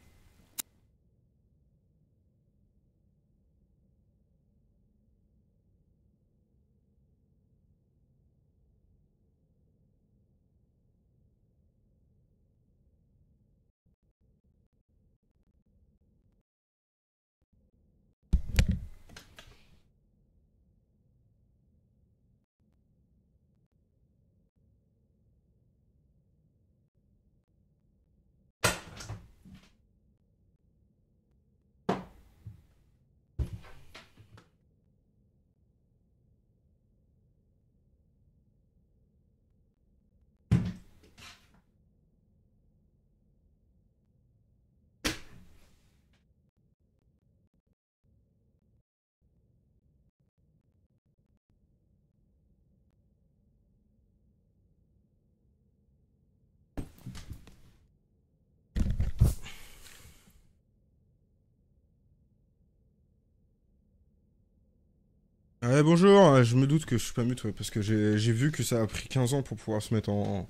Ah bonjour, euh, je me doute que je suis pas mute, parce que j'ai vu que ça a pris 15 ans pour pouvoir se mettre en...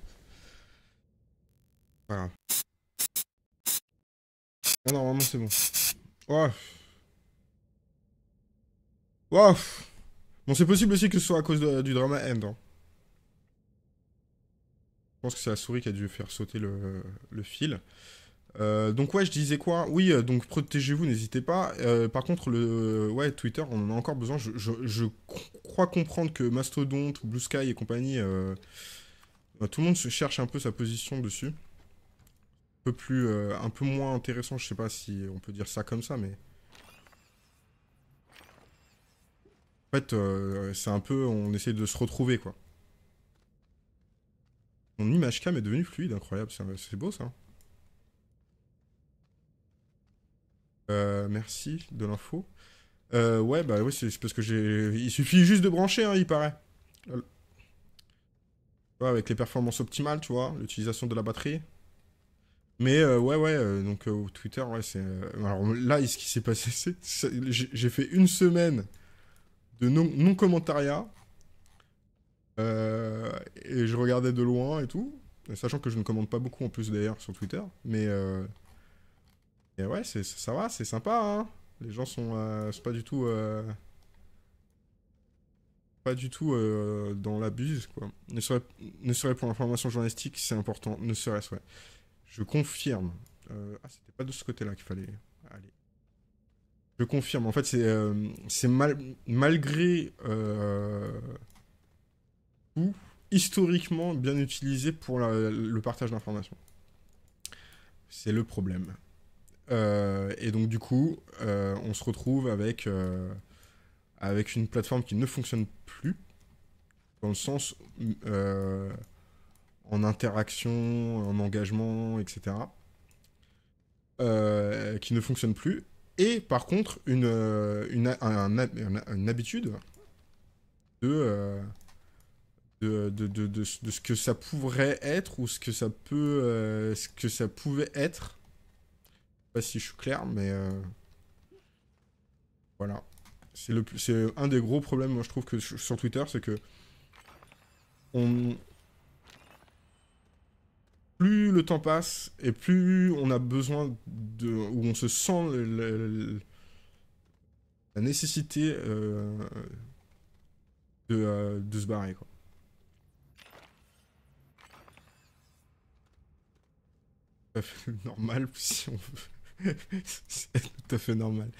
Voilà. Ah non, non, c'est bon. Waouh. Waouh. Bon, c'est possible aussi que ce soit à cause du drama End. Hein. Je pense que c'est la souris qui a dû faire sauter le fil. Euh, donc ouais, je disais quoi Oui, euh, donc protégez-vous, n'hésitez pas. Euh, par contre, le ouais, Twitter, on en a encore besoin. Je, je, crois comprendre que Mastodon, Blue Sky et compagnie, bah, tout le monde se cherche un peu sa position dessus. Un peu plus, un peu moins intéressant. Je sais pas si on peut dire ça comme ça, mais en fait, c'est un peu, on essaie de se retrouver quoi. Mon image cam est devenue fluide, incroyable. C'est beau ça. Euh, merci de l'info. Euh, ouais, bah oui, c'est parce que j'ai. Il suffit juste de brancher, hein, il paraît. Euh, avec les performances optimales, tu vois, l'utilisation de la batterie. Mais euh, ouais, ouais, donc Twitter, ouais, c'est. Alors là, ce qui s'est passé, c'est. J'ai fait une semaine de non-commentariat. et je regardais de loin et tout. Sachant que je ne commente pas beaucoup en plus d'ailleurs sur Twitter. Mais. Et ouais, c'est, ça va, c'est sympa, hein. Les gens euh, sont, pas du tout... Euh, pas du tout euh, dans la quoi. Ne serait, ne serait pour l'information journalistique, c'est important. Ne serait-ce, ouais. Je confirme. ah, c'était pas de ce côté-là qu'il fallait aller. Je confirme. En fait, c'est, malgré tout, historiquement bien utilisé pour le partage d'informations. C'est le problème. Euh, et donc du coup, euh, on se retrouve avec, euh, avec une plateforme qui ne fonctionne plus, dans le sens en interaction, en engagement, etc. qui ne fonctionne plus. Et par contre, une, habitude de, de, ce que ça pourrait être ou ce que ça, peut, ce que ça pouvait être si je suis clair, mais euh, voilà. C'est le plus, c'est un des gros problèmes, moi je trouve que sur Twitter, c'est que on plus le temps passe et plus on a besoin de où on se sent la nécessité euh, de, euh, de, se barrer [LAUGHS] normal [LAUGHS] si on veut c'est tout à fait normal.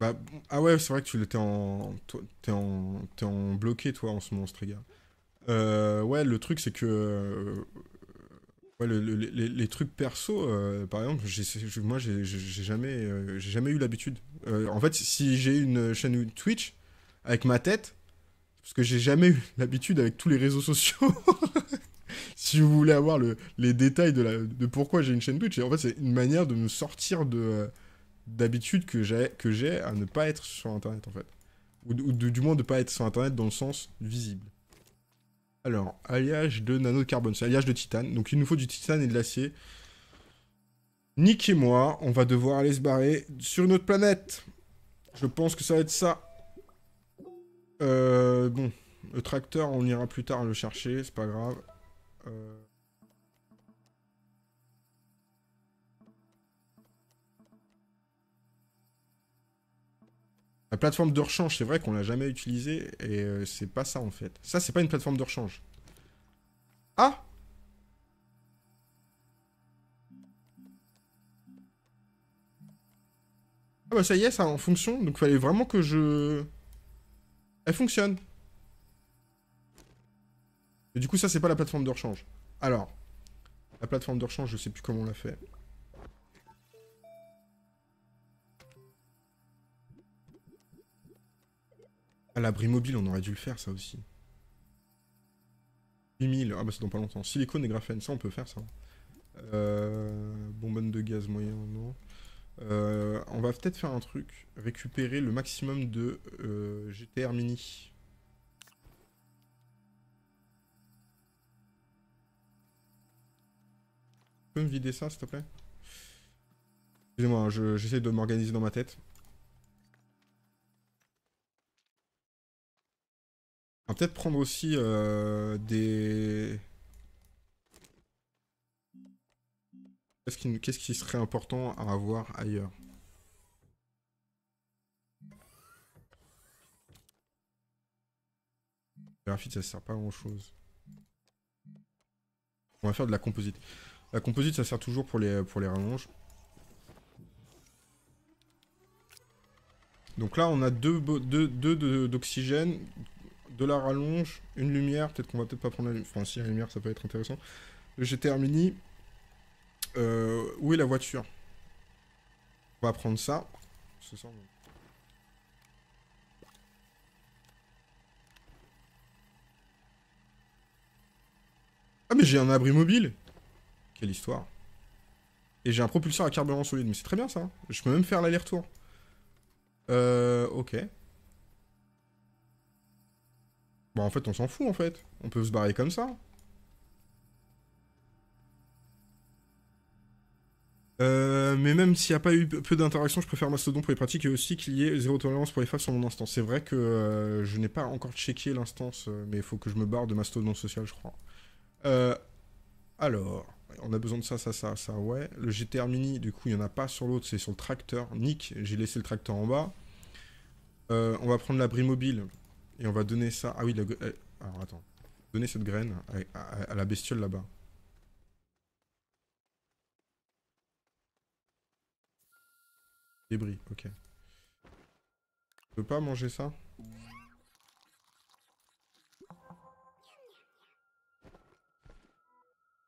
Bah, ah ouais, c'est vrai que tu l'étais en... T'es en... en bloqué, toi, en ce moment, ce euh, ouais, le truc, c'est que... Euh, les, trucs perso, euh, par exemple, moi, j'ai jamais eu l'habitude. en fait, si j'ai une chaîne Twitch, avec ma tête, parce que j'ai jamais eu l'habitude avec tous les réseaux sociaux. [LAUGHS] si vous voulez avoir les détails de, pourquoi j'ai une chaîne Twitch, en fait, c'est une manière de me sortir de d'habitude que j'ai que j'ai à ne pas être sur Internet en fait, ou, du moins de pas être sur Internet dans le sens visible. Alors, alliage de nano carbone c'est alliage de titane. Donc, il nous faut du titane et de l'acier. Nick et moi, on va devoir aller se barrer sur une autre planète. Je pense que ça va être ça. Euh, bon, le tracteur, on ira plus tard le chercher, c'est pas grave. Euh. La plateforme de rechange, c'est vrai qu'on l'a jamais utilisée, et euh, c'est pas ça en fait. Ça, c'est pas une plateforme de rechange. Ah Ah bah ça y est, ça en fonction, donc fallait vraiment que je... Elle fonctionne. Et du coup, ça, c'est pas la plateforme de rechange. Alors, la plateforme de rechange, je sais plus comment on l'a fait. À l'abri mobile, on aurait dû le faire, ça aussi. 8000, ah bah c'est dans pas longtemps. Silicone et graphène, ça on peut faire ça. Euh... bonbonne de gaz moyen, non. Euh, on va peut-être faire un truc, récupérer le maximum de euh, GTR mini. Tu peux me vider ça s'il te plaît Excusez-moi, hein, j'essaie de m'organiser dans ma tête. On va peut-être prendre aussi euh, des... Qu'est-ce qui, serait important à avoir ailleurs Le graphite, ça sert pas à grand chose. On va faire de la composite. La composite, ça sert toujours pour les, pour les rallonges. Donc là, on a deux d'oxygène, de la rallonge, une lumière. Peut-être qu'on va peut-être pas prendre la lumière. Enfin, si la lumière, ça peut être intéressant. Le GTR Mini, euh, où est la voiture On va prendre ça. Ah mais j'ai un abri mobile Quelle histoire. Et j'ai un propulseur à carburant solide, mais c'est très bien ça. Hein. Je peux même faire l'aller-retour. Euh, ok. Bon, en fait, on s'en fout, en fait. On peut se barrer comme ça. Euh, mais même s'il n'y a pas eu peu d'interactions, je préfère Mastodon pour les pratiques et aussi qu'il y ait zéro tolérance pour les faves sur mon instance. C'est vrai que euh, je n'ai pas encore checké l'instance, euh, mais il faut que je me barre de Mastodon social, je crois. alors, on a besoin de ça, ça, ça, ça, ouais. Le GTR Mini, du coup, il n'y en a pas sur l'autre, c'est sur le tracteur. Nick, j'ai laissé le tracteur en bas. on va prendre l'abri mobile et on va donner ça. Ah oui, la... alors attends. Donner cette graine à la bestiole là-bas. Débris, ok. Je peux pas manger ça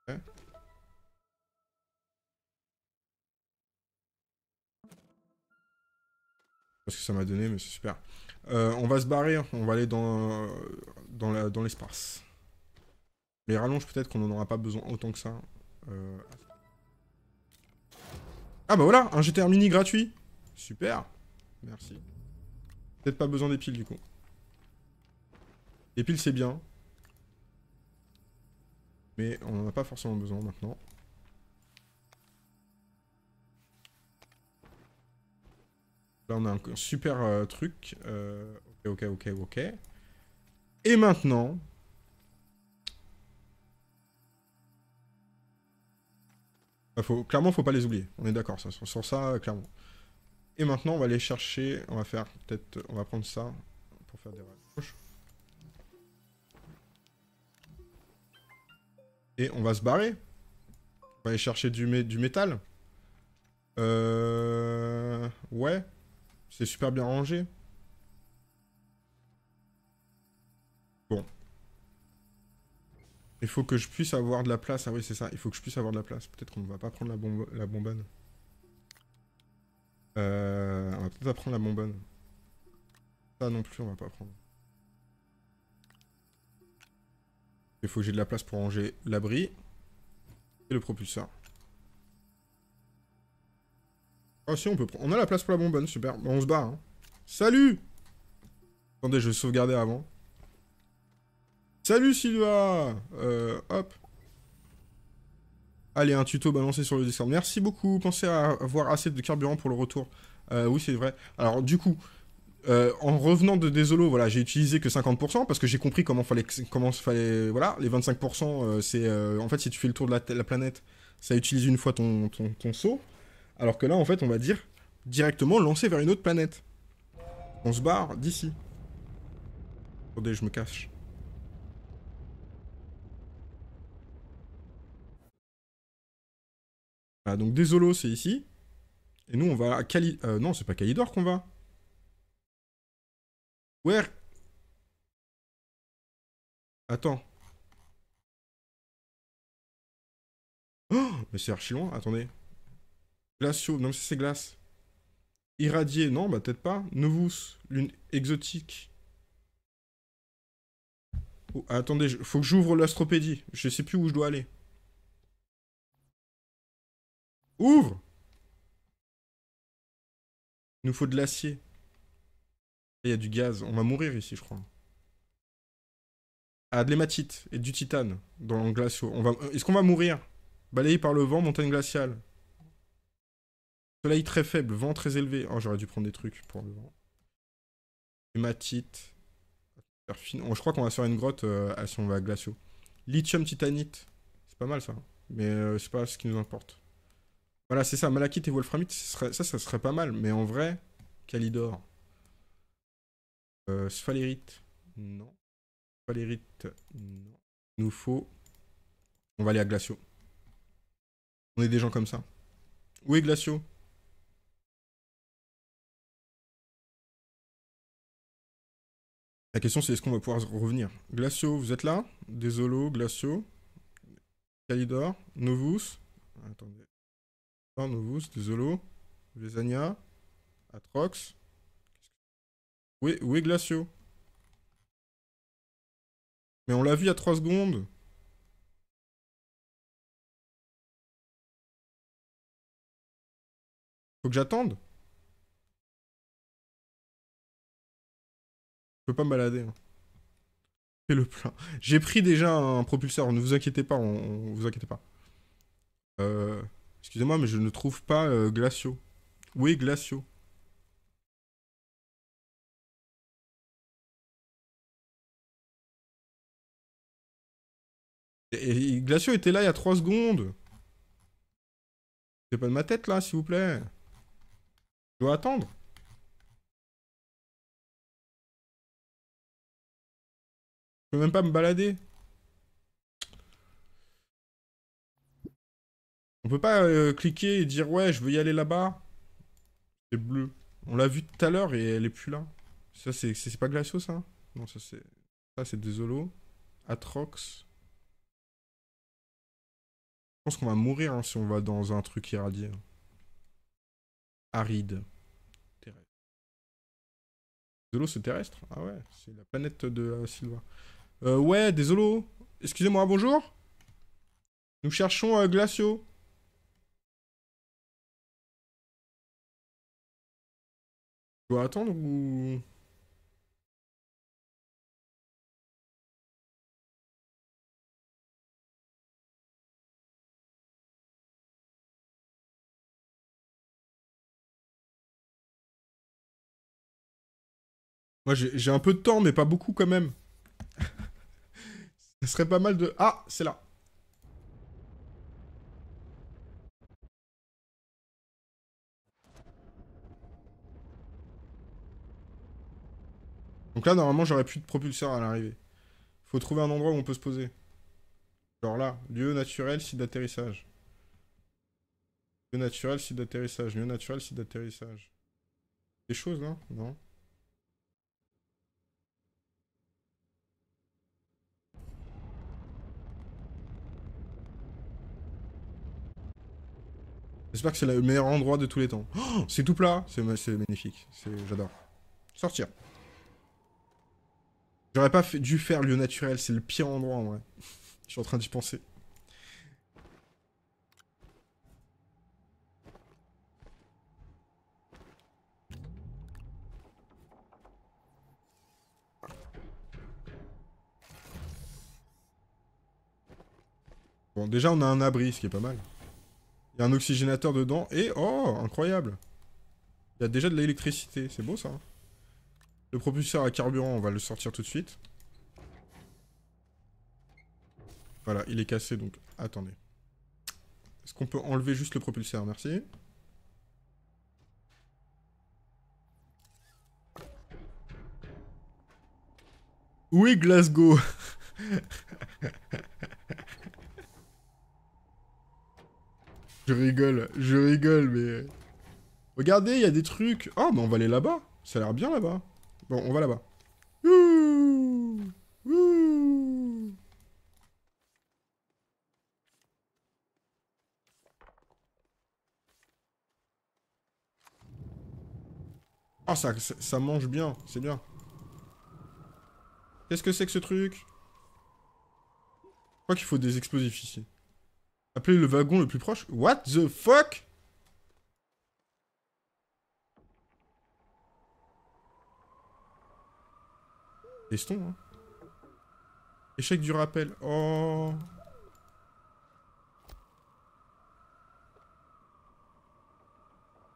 pas Parce que ça m'a donné, mais c'est super. Euh, on va se barrer, on va aller dans, dans l'espace. mais rallonge peut-être qu'on n'en aura pas besoin autant que ça. Euh, ah bah voilà, un GTR mini gratuit Super. Merci. Peut-être pas besoin des piles, du coup. Les piles, c'est bien. Mais on n'en a pas forcément besoin maintenant. Là, on a un super euh, truc. Euh, ok, ok, ok, ok. Et maintenant... Bah, faut, clairement, faut pas les oublier. On est d'accord, sur ça, clairement. Et maintenant, on va aller chercher. On va faire peut-être. On va prendre ça pour faire des rails. Et on va se barrer. On va aller chercher du, métal. Euh... Ouais. C'est super bien rangé. Bon. Il faut que je puisse avoir de la place. Ah oui, c'est ça. Il faut que je puisse avoir de la place. Peut-être qu'on ne va pas prendre la, bombe la bombane. Euh, on va peut-être apprendre la bonbonne. Ça non plus, on va pas prendre. Il faut que j'ai de la place pour ranger l'abri et le propulseur. Ah si, on peut prendre... On a la place pour la bonbonne, super. Bon, on se barre. Hein. Salut Attendez, je vais sauvegarder avant. Salut Sylvain euh, Hop. Allez, un tuto balancé sur le Discord. Merci beaucoup. Pensez à avoir assez de carburant pour le retour. Euh, oui, c'est vrai. Alors, du coup, euh, en revenant de Désolo, voilà, j'ai utilisé que 50% parce que j'ai compris comment fallait, comment fallait, voilà, les 25%, euh, c'est, en fait, si tu fais le tour de la, planète, ça utilise une fois ton, ton, ton, saut, alors que là, en fait, on va dire directement lancer vers une autre planète. On se barre d'ici. Attendez, je me cache. Voilà, donc Désolos, c'est ici. Et nous, on va à Cali... Euh, non, c'est pas Calidor qu'on va. Where Attends. Oh Mais c'est archi loin, attendez. Glacio, non c'est glace. Irradié, non, bah peut-être pas. Novus, lune exotique. Oh, attendez, faut que j'ouvre l'astropédie. Je sais plus où je dois aller. Ouvre Il nous faut de l'acier. Il y a du gaz. On va mourir ici, je crois. Ah, de l'hématite et du titane dans le On va... Euh, est-ce qu'on va mourir Balayé par le vent, montagne glaciale. Soleil très faible, vent très élevé. Oh, j'aurais dû prendre des trucs pour le vent. Hématite. On je crois qu'on va sur faire une grotte euh, si on va à Lithium titanite. C'est pas mal ça. Mais euh, c'est pas ce qui nous importe. Voilà, c'est ça, Malakit et Wolframite, ça, ça serait pas mal. Mais en vrai, Kalidor. Euh, non. Sphalérite, non. Nous faut. On va aller à Glacio. On est des gens comme ça. Où est Glacio La question c'est est-ce qu'on va pouvoir revenir Glacio, vous êtes là Désolé, Glacio. Calidor, Novus. Attendez. Non, Novus, Zolo, Vezania, Atrox. Oui, est, Glacio Mais on l'a vu à 3 secondes. Faut que j'attende Je peux pas me balader. Hein. le plein. J'ai pris déjà un propulseur, ne vous inquiétez pas, on, vous inquiétez pas. Euh... Excusez-moi, mais je ne trouve pas euh, Glacio. Oui, Glacio Et, Glacio était là il y a 3 secondes. C'est pas de ma tête là, s'il vous plaît. Je dois attendre. Je peux même pas me balader. On peut pas euh, cliquer et dire ouais, je veux y aller là-bas. C'est bleu. On l'a vu tout à l'heure et elle est plus là. Ça, c'est pas Glacio, ça hein Non, ça, c'est... Ça, c'est désolo. Atrox. Je pense qu'on va mourir hein, si on va dans un truc irradié. Aride. Terrestre. c'est terrestre Ah ouais, c'est la planète de euh, Silva. Euh, ouais, Désolé. Excusez-moi, bonjour. Nous cherchons euh, Glacio. dois attendre ou. Moi j'ai un peu de temps, mais pas beaucoup quand même. Ce [LAUGHS] serait pas mal de. Ah, c'est là. Donc là, normalement, j'aurais plus de propulseur à l'arrivée. Faut trouver un endroit où on peut se poser. Genre là, lieu naturel, site d'atterrissage. Lieu naturel, site d'atterrissage. Lieu naturel, site d'atterrissage. Des choses, là Non. J'espère que c'est le meilleur endroit de tous les temps. Oh, c'est tout plat, c'est magnifique, j'adore. Sortir. J'aurais pas dû faire lieu naturel, c'est le pire endroit en vrai. Je suis en train d'y penser. Bon, déjà, on a un abri, ce qui est pas mal. Il y a un oxygénateur dedans, et... Oh, incroyable Il y a déjà de l'électricité, c'est beau, ça. Hein. Le propulseur à carburant, on va le sortir tout de suite. Voilà, il est cassé, donc attendez. Est-ce qu'on peut enlever juste le propulseur Merci. Où est Glasgow [LAUGHS] Je rigole, je rigole, mais... Euh, regardez, il y a des trucs. Oh, ah, mais bah, on va aller là-bas. Ça a l'air bien là-bas. Bon, on va là-bas. Ah, oh, ça, ça, mange bien, c'est bien. Qu'est-ce que c'est que ce truc Je crois qu'il faut des explosifs ici. Appelez le wagon le plus proche. What the fuck Testons, hein. Échec du rappel. Oh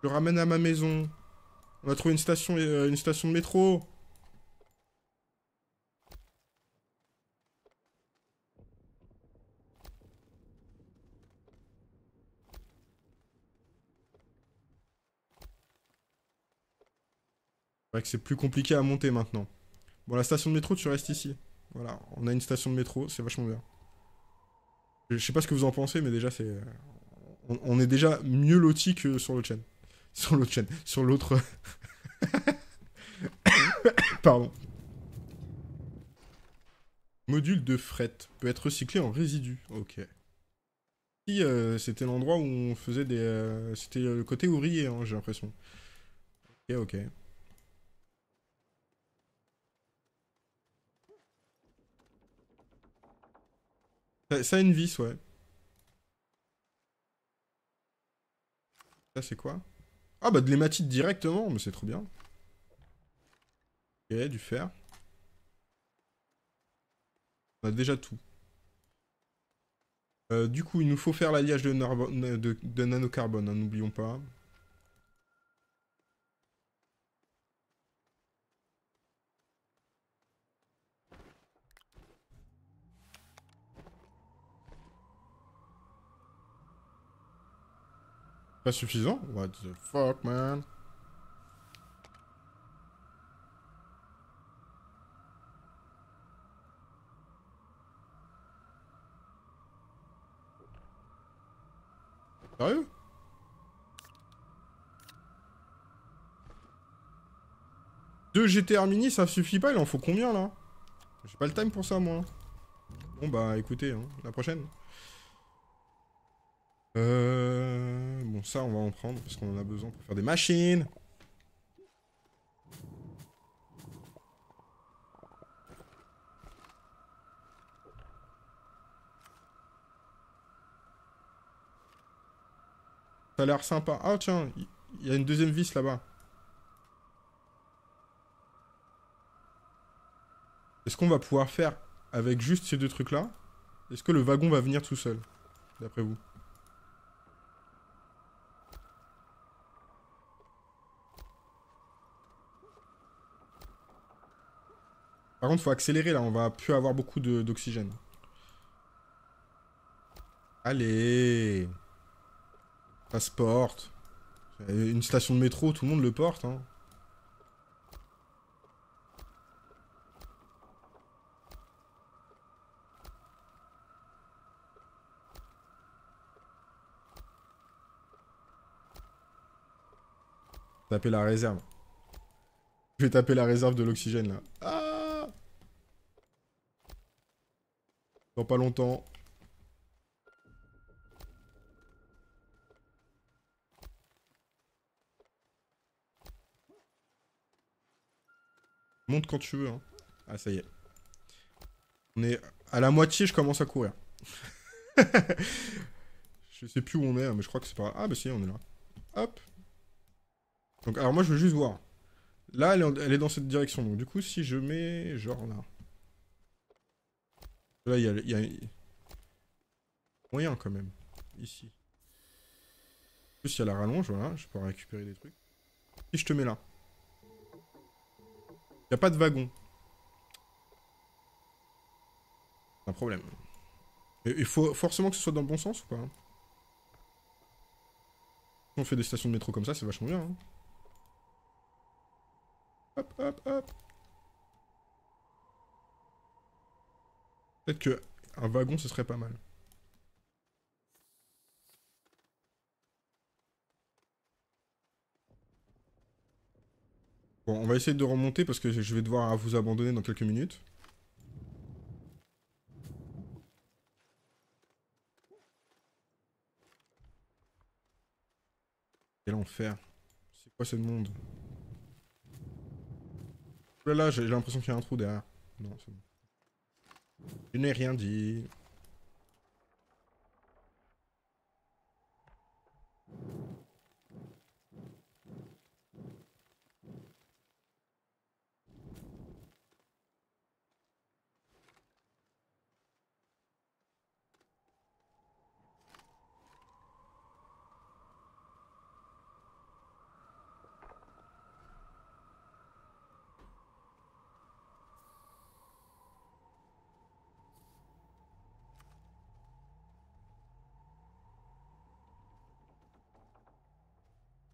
Je ramène à ma maison. On va trouver une station, euh, une station de métro. C'est vrai que c'est plus compliqué à monter maintenant. Bon, la station de métro, tu restes ici. Voilà, on a une station de métro, c'est vachement bien. Je sais pas ce que vous en pensez, mais déjà, c'est. On, est déjà mieux loti que sur l'autre chaîne. Sur l'autre chaîne. Sur l'autre. [COUGHS] Pardon. Module de fret peut être recyclé en résidus. Ok. Si, euh, c'était l'endroit où on faisait des. Euh, c'était le côté ouvrier, hein, j'ai l'impression. Ok, ok. Ça a une vis, ouais. Ça, c'est quoi Ah, bah de l'hématite directement, mais c'est trop bien. Ok, du fer. On a déjà tout. Euh, du coup, il nous faut faire l'alliage de, de, nanocarbone, hein, n'oublions pas. Pas suffisant What the fuck, man Sérieux Deux GTR mini, ça suffit pas, il en faut combien là J'ai pas le time pour ça moi. Bon bah écoutez, hein, la prochaine. Euh... Bon, ça, on va en prendre parce qu'on en a besoin pour faire des machines. Ça a l'air sympa. Ah tiens, il y a une deuxième vis là-bas. Est-ce qu'on va pouvoir faire avec juste ces deux trucs-là Est-ce que le wagon va venir tout seul D'après vous Par contre, faut accélérer là, on va plus avoir beaucoup d'oxygène. Allez Ça euh, Une station de métro, tout le monde le porte. Hein. Taper la réserve. Je vais taper la réserve de l'oxygène là. Ah pas longtemps. Monte quand tu veux. Hein. Ah, ça y est. On est à la moitié, je commence à courir. [LAUGHS] je sais plus où on est, mais je crois que c'est pas... Ah, bah si, on est là. Hop. Donc, alors moi, je veux juste voir. Là, elle est, dans cette direction. Donc, du coup, si je mets... Genre là il y a, moyen quand même, ici. En plus, il y a la rallonge, voilà, je peux récupérer des trucs. Si je te mets là. Il n'y a pas de wagon. Un problème. Il faut forcément que ce soit dans le bon sens ou pas hein. on fait des stations de métro comme ça, c'est vachement bien. Hein. Hop, hop, hop. Peut-être que un wagon, ce serait pas mal. Bon, on va essayer de remonter parce que je vais devoir vous abandonner dans quelques minutes. Quel enfer. C'est quoi ce monde là là, j'ai l'impression qu'il y a un trou derrière. Non, c'est bon. Je n'ai rien dit.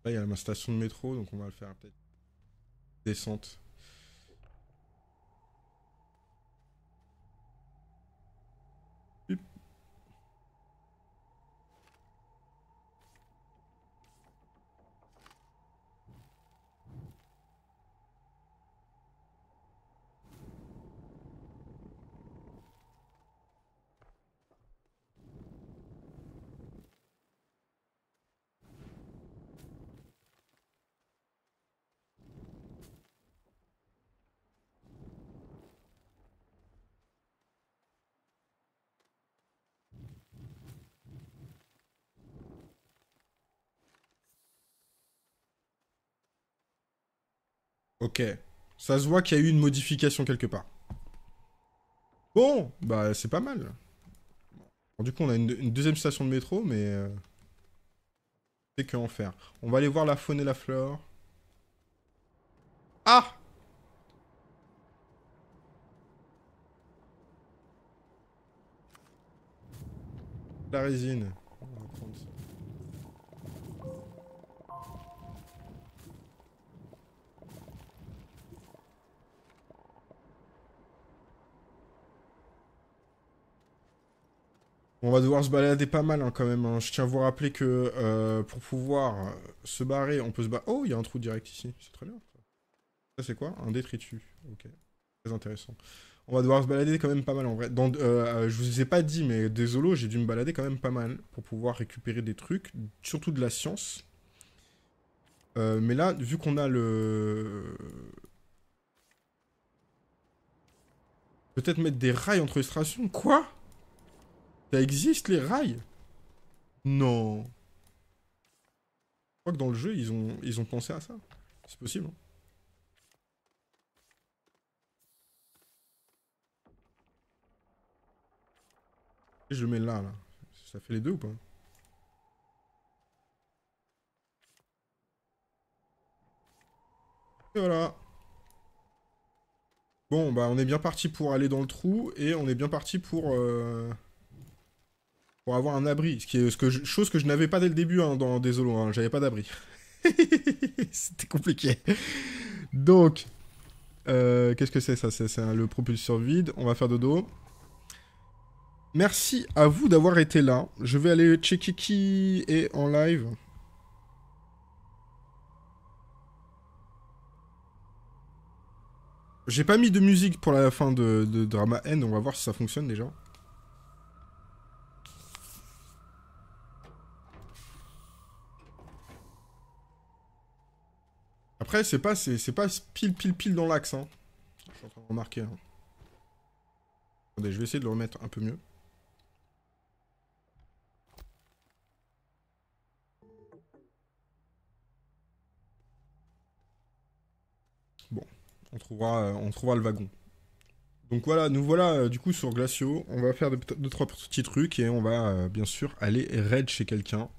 Là, il y a ma station de métro, donc on va le faire peut-être descente. Ok. Ça se voit qu'il y a eu une modification quelque part. Bon, bah c'est pas mal. du coup, on a une, deuxième station de métro, mais... Euh, c'est que en faire. On va aller voir la faune et la flore. Ah La résine. On va devoir se balader pas mal hein, quand même. Hein. Je tiens à vous rappeler que euh, pour pouvoir se barrer, on peut se barrer. Oh, il y a un trou direct ici. C'est très bien. Ça, c'est quoi Un détritus. Ok. Très intéressant. On va devoir se balader quand même pas mal en vrai. Dans, euh, euh, je vous ai pas dit, mais désolé, j'ai dû me balader quand même pas mal pour pouvoir récupérer des trucs, surtout de la science. mais là, vu qu'on a le... Peut-être mettre des rails entre les Quoi bah, existent, existe les rails Non. Je crois que dans le jeu, ils ont, ils ont pensé à ça. C'est possible. Hein. Et je mets là, là. Ça fait les deux ou pas Et voilà. Bon, bah on est bien parti pour aller dans le trou et on est bien parti pour... Euh, pour avoir un abri, ce qui est que chose que je n'avais pas dès le début hein, dans Désolé, hein, j'avais pas d'abri. [LAUGHS] C'était compliqué. Donc, euh, qu'est-ce que c'est ça C'est le propulseur vide. On va faire dodo. Merci à vous d'avoir été là. Je vais aller checker qui est en live. J'ai pas mis de musique pour la fin de, de Drama N. On va voir si ça fonctionne déjà. Après, c'est pas, c'est, pas pile, pile, pile dans l'axe. Hein. Je suis en train de remarquer. Hein. Attendez, je vais essayer de le remettre un peu mieux. Bon, on trouvera, euh, on trouvera le wagon. Donc voilà, nous voilà euh, du coup sur Glacio. On va faire deux, trois petits trucs et on va euh, bien sûr aller raid chez quelqu'un.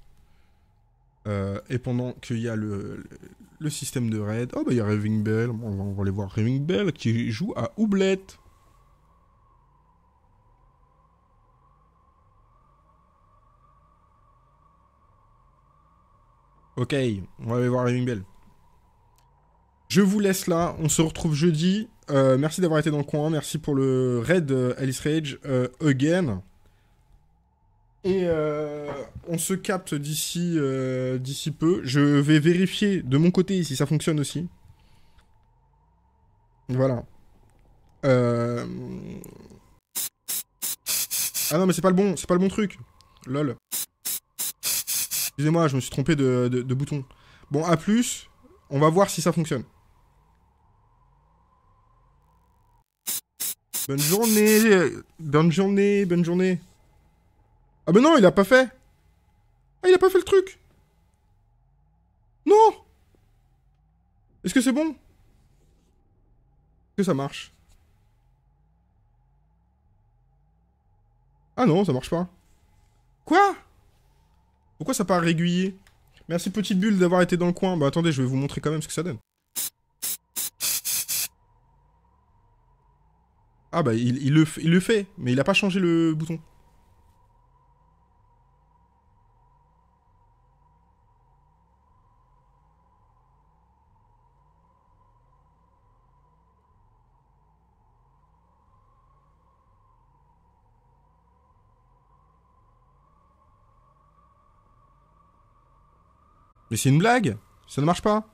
Euh, et pendant qu'il y a le, système de raid, oh bah il y a Raving Bell, on va, aller voir Raving Bell qui joue à Oublette. Ok, on va aller voir Raving Bell. Je vous laisse là, on se retrouve jeudi. Euh, merci d'avoir été dans le coin, merci pour le raid euh, Alice Rage again. Et euh, on se capte d'ici euh, d'ici peu. Je vais vérifier de mon côté si ça fonctionne aussi. Voilà. Euh, ah non mais c'est pas le bon, c'est pas le bon truc. Lol. Excusez-moi, je me suis trompé de, de bouton. Bon, à plus. On va voir si ça fonctionne. Bonne journée, bonne journée, bonne journée. Ah ben non, il a pas fait Ah, il a pas fait le truc Non Est-ce que c'est bon Est-ce que ça marche Ah non, ça marche pas. Quoi Pourquoi ça part régulier Merci petite bulle d'avoir été dans le coin. Bah attendez, je vais vous montrer quand même ce que ça donne. Ah bah il, le, il le fait, mais il a pas changé le bouton. Mais c'est une blague Ça ne marche pas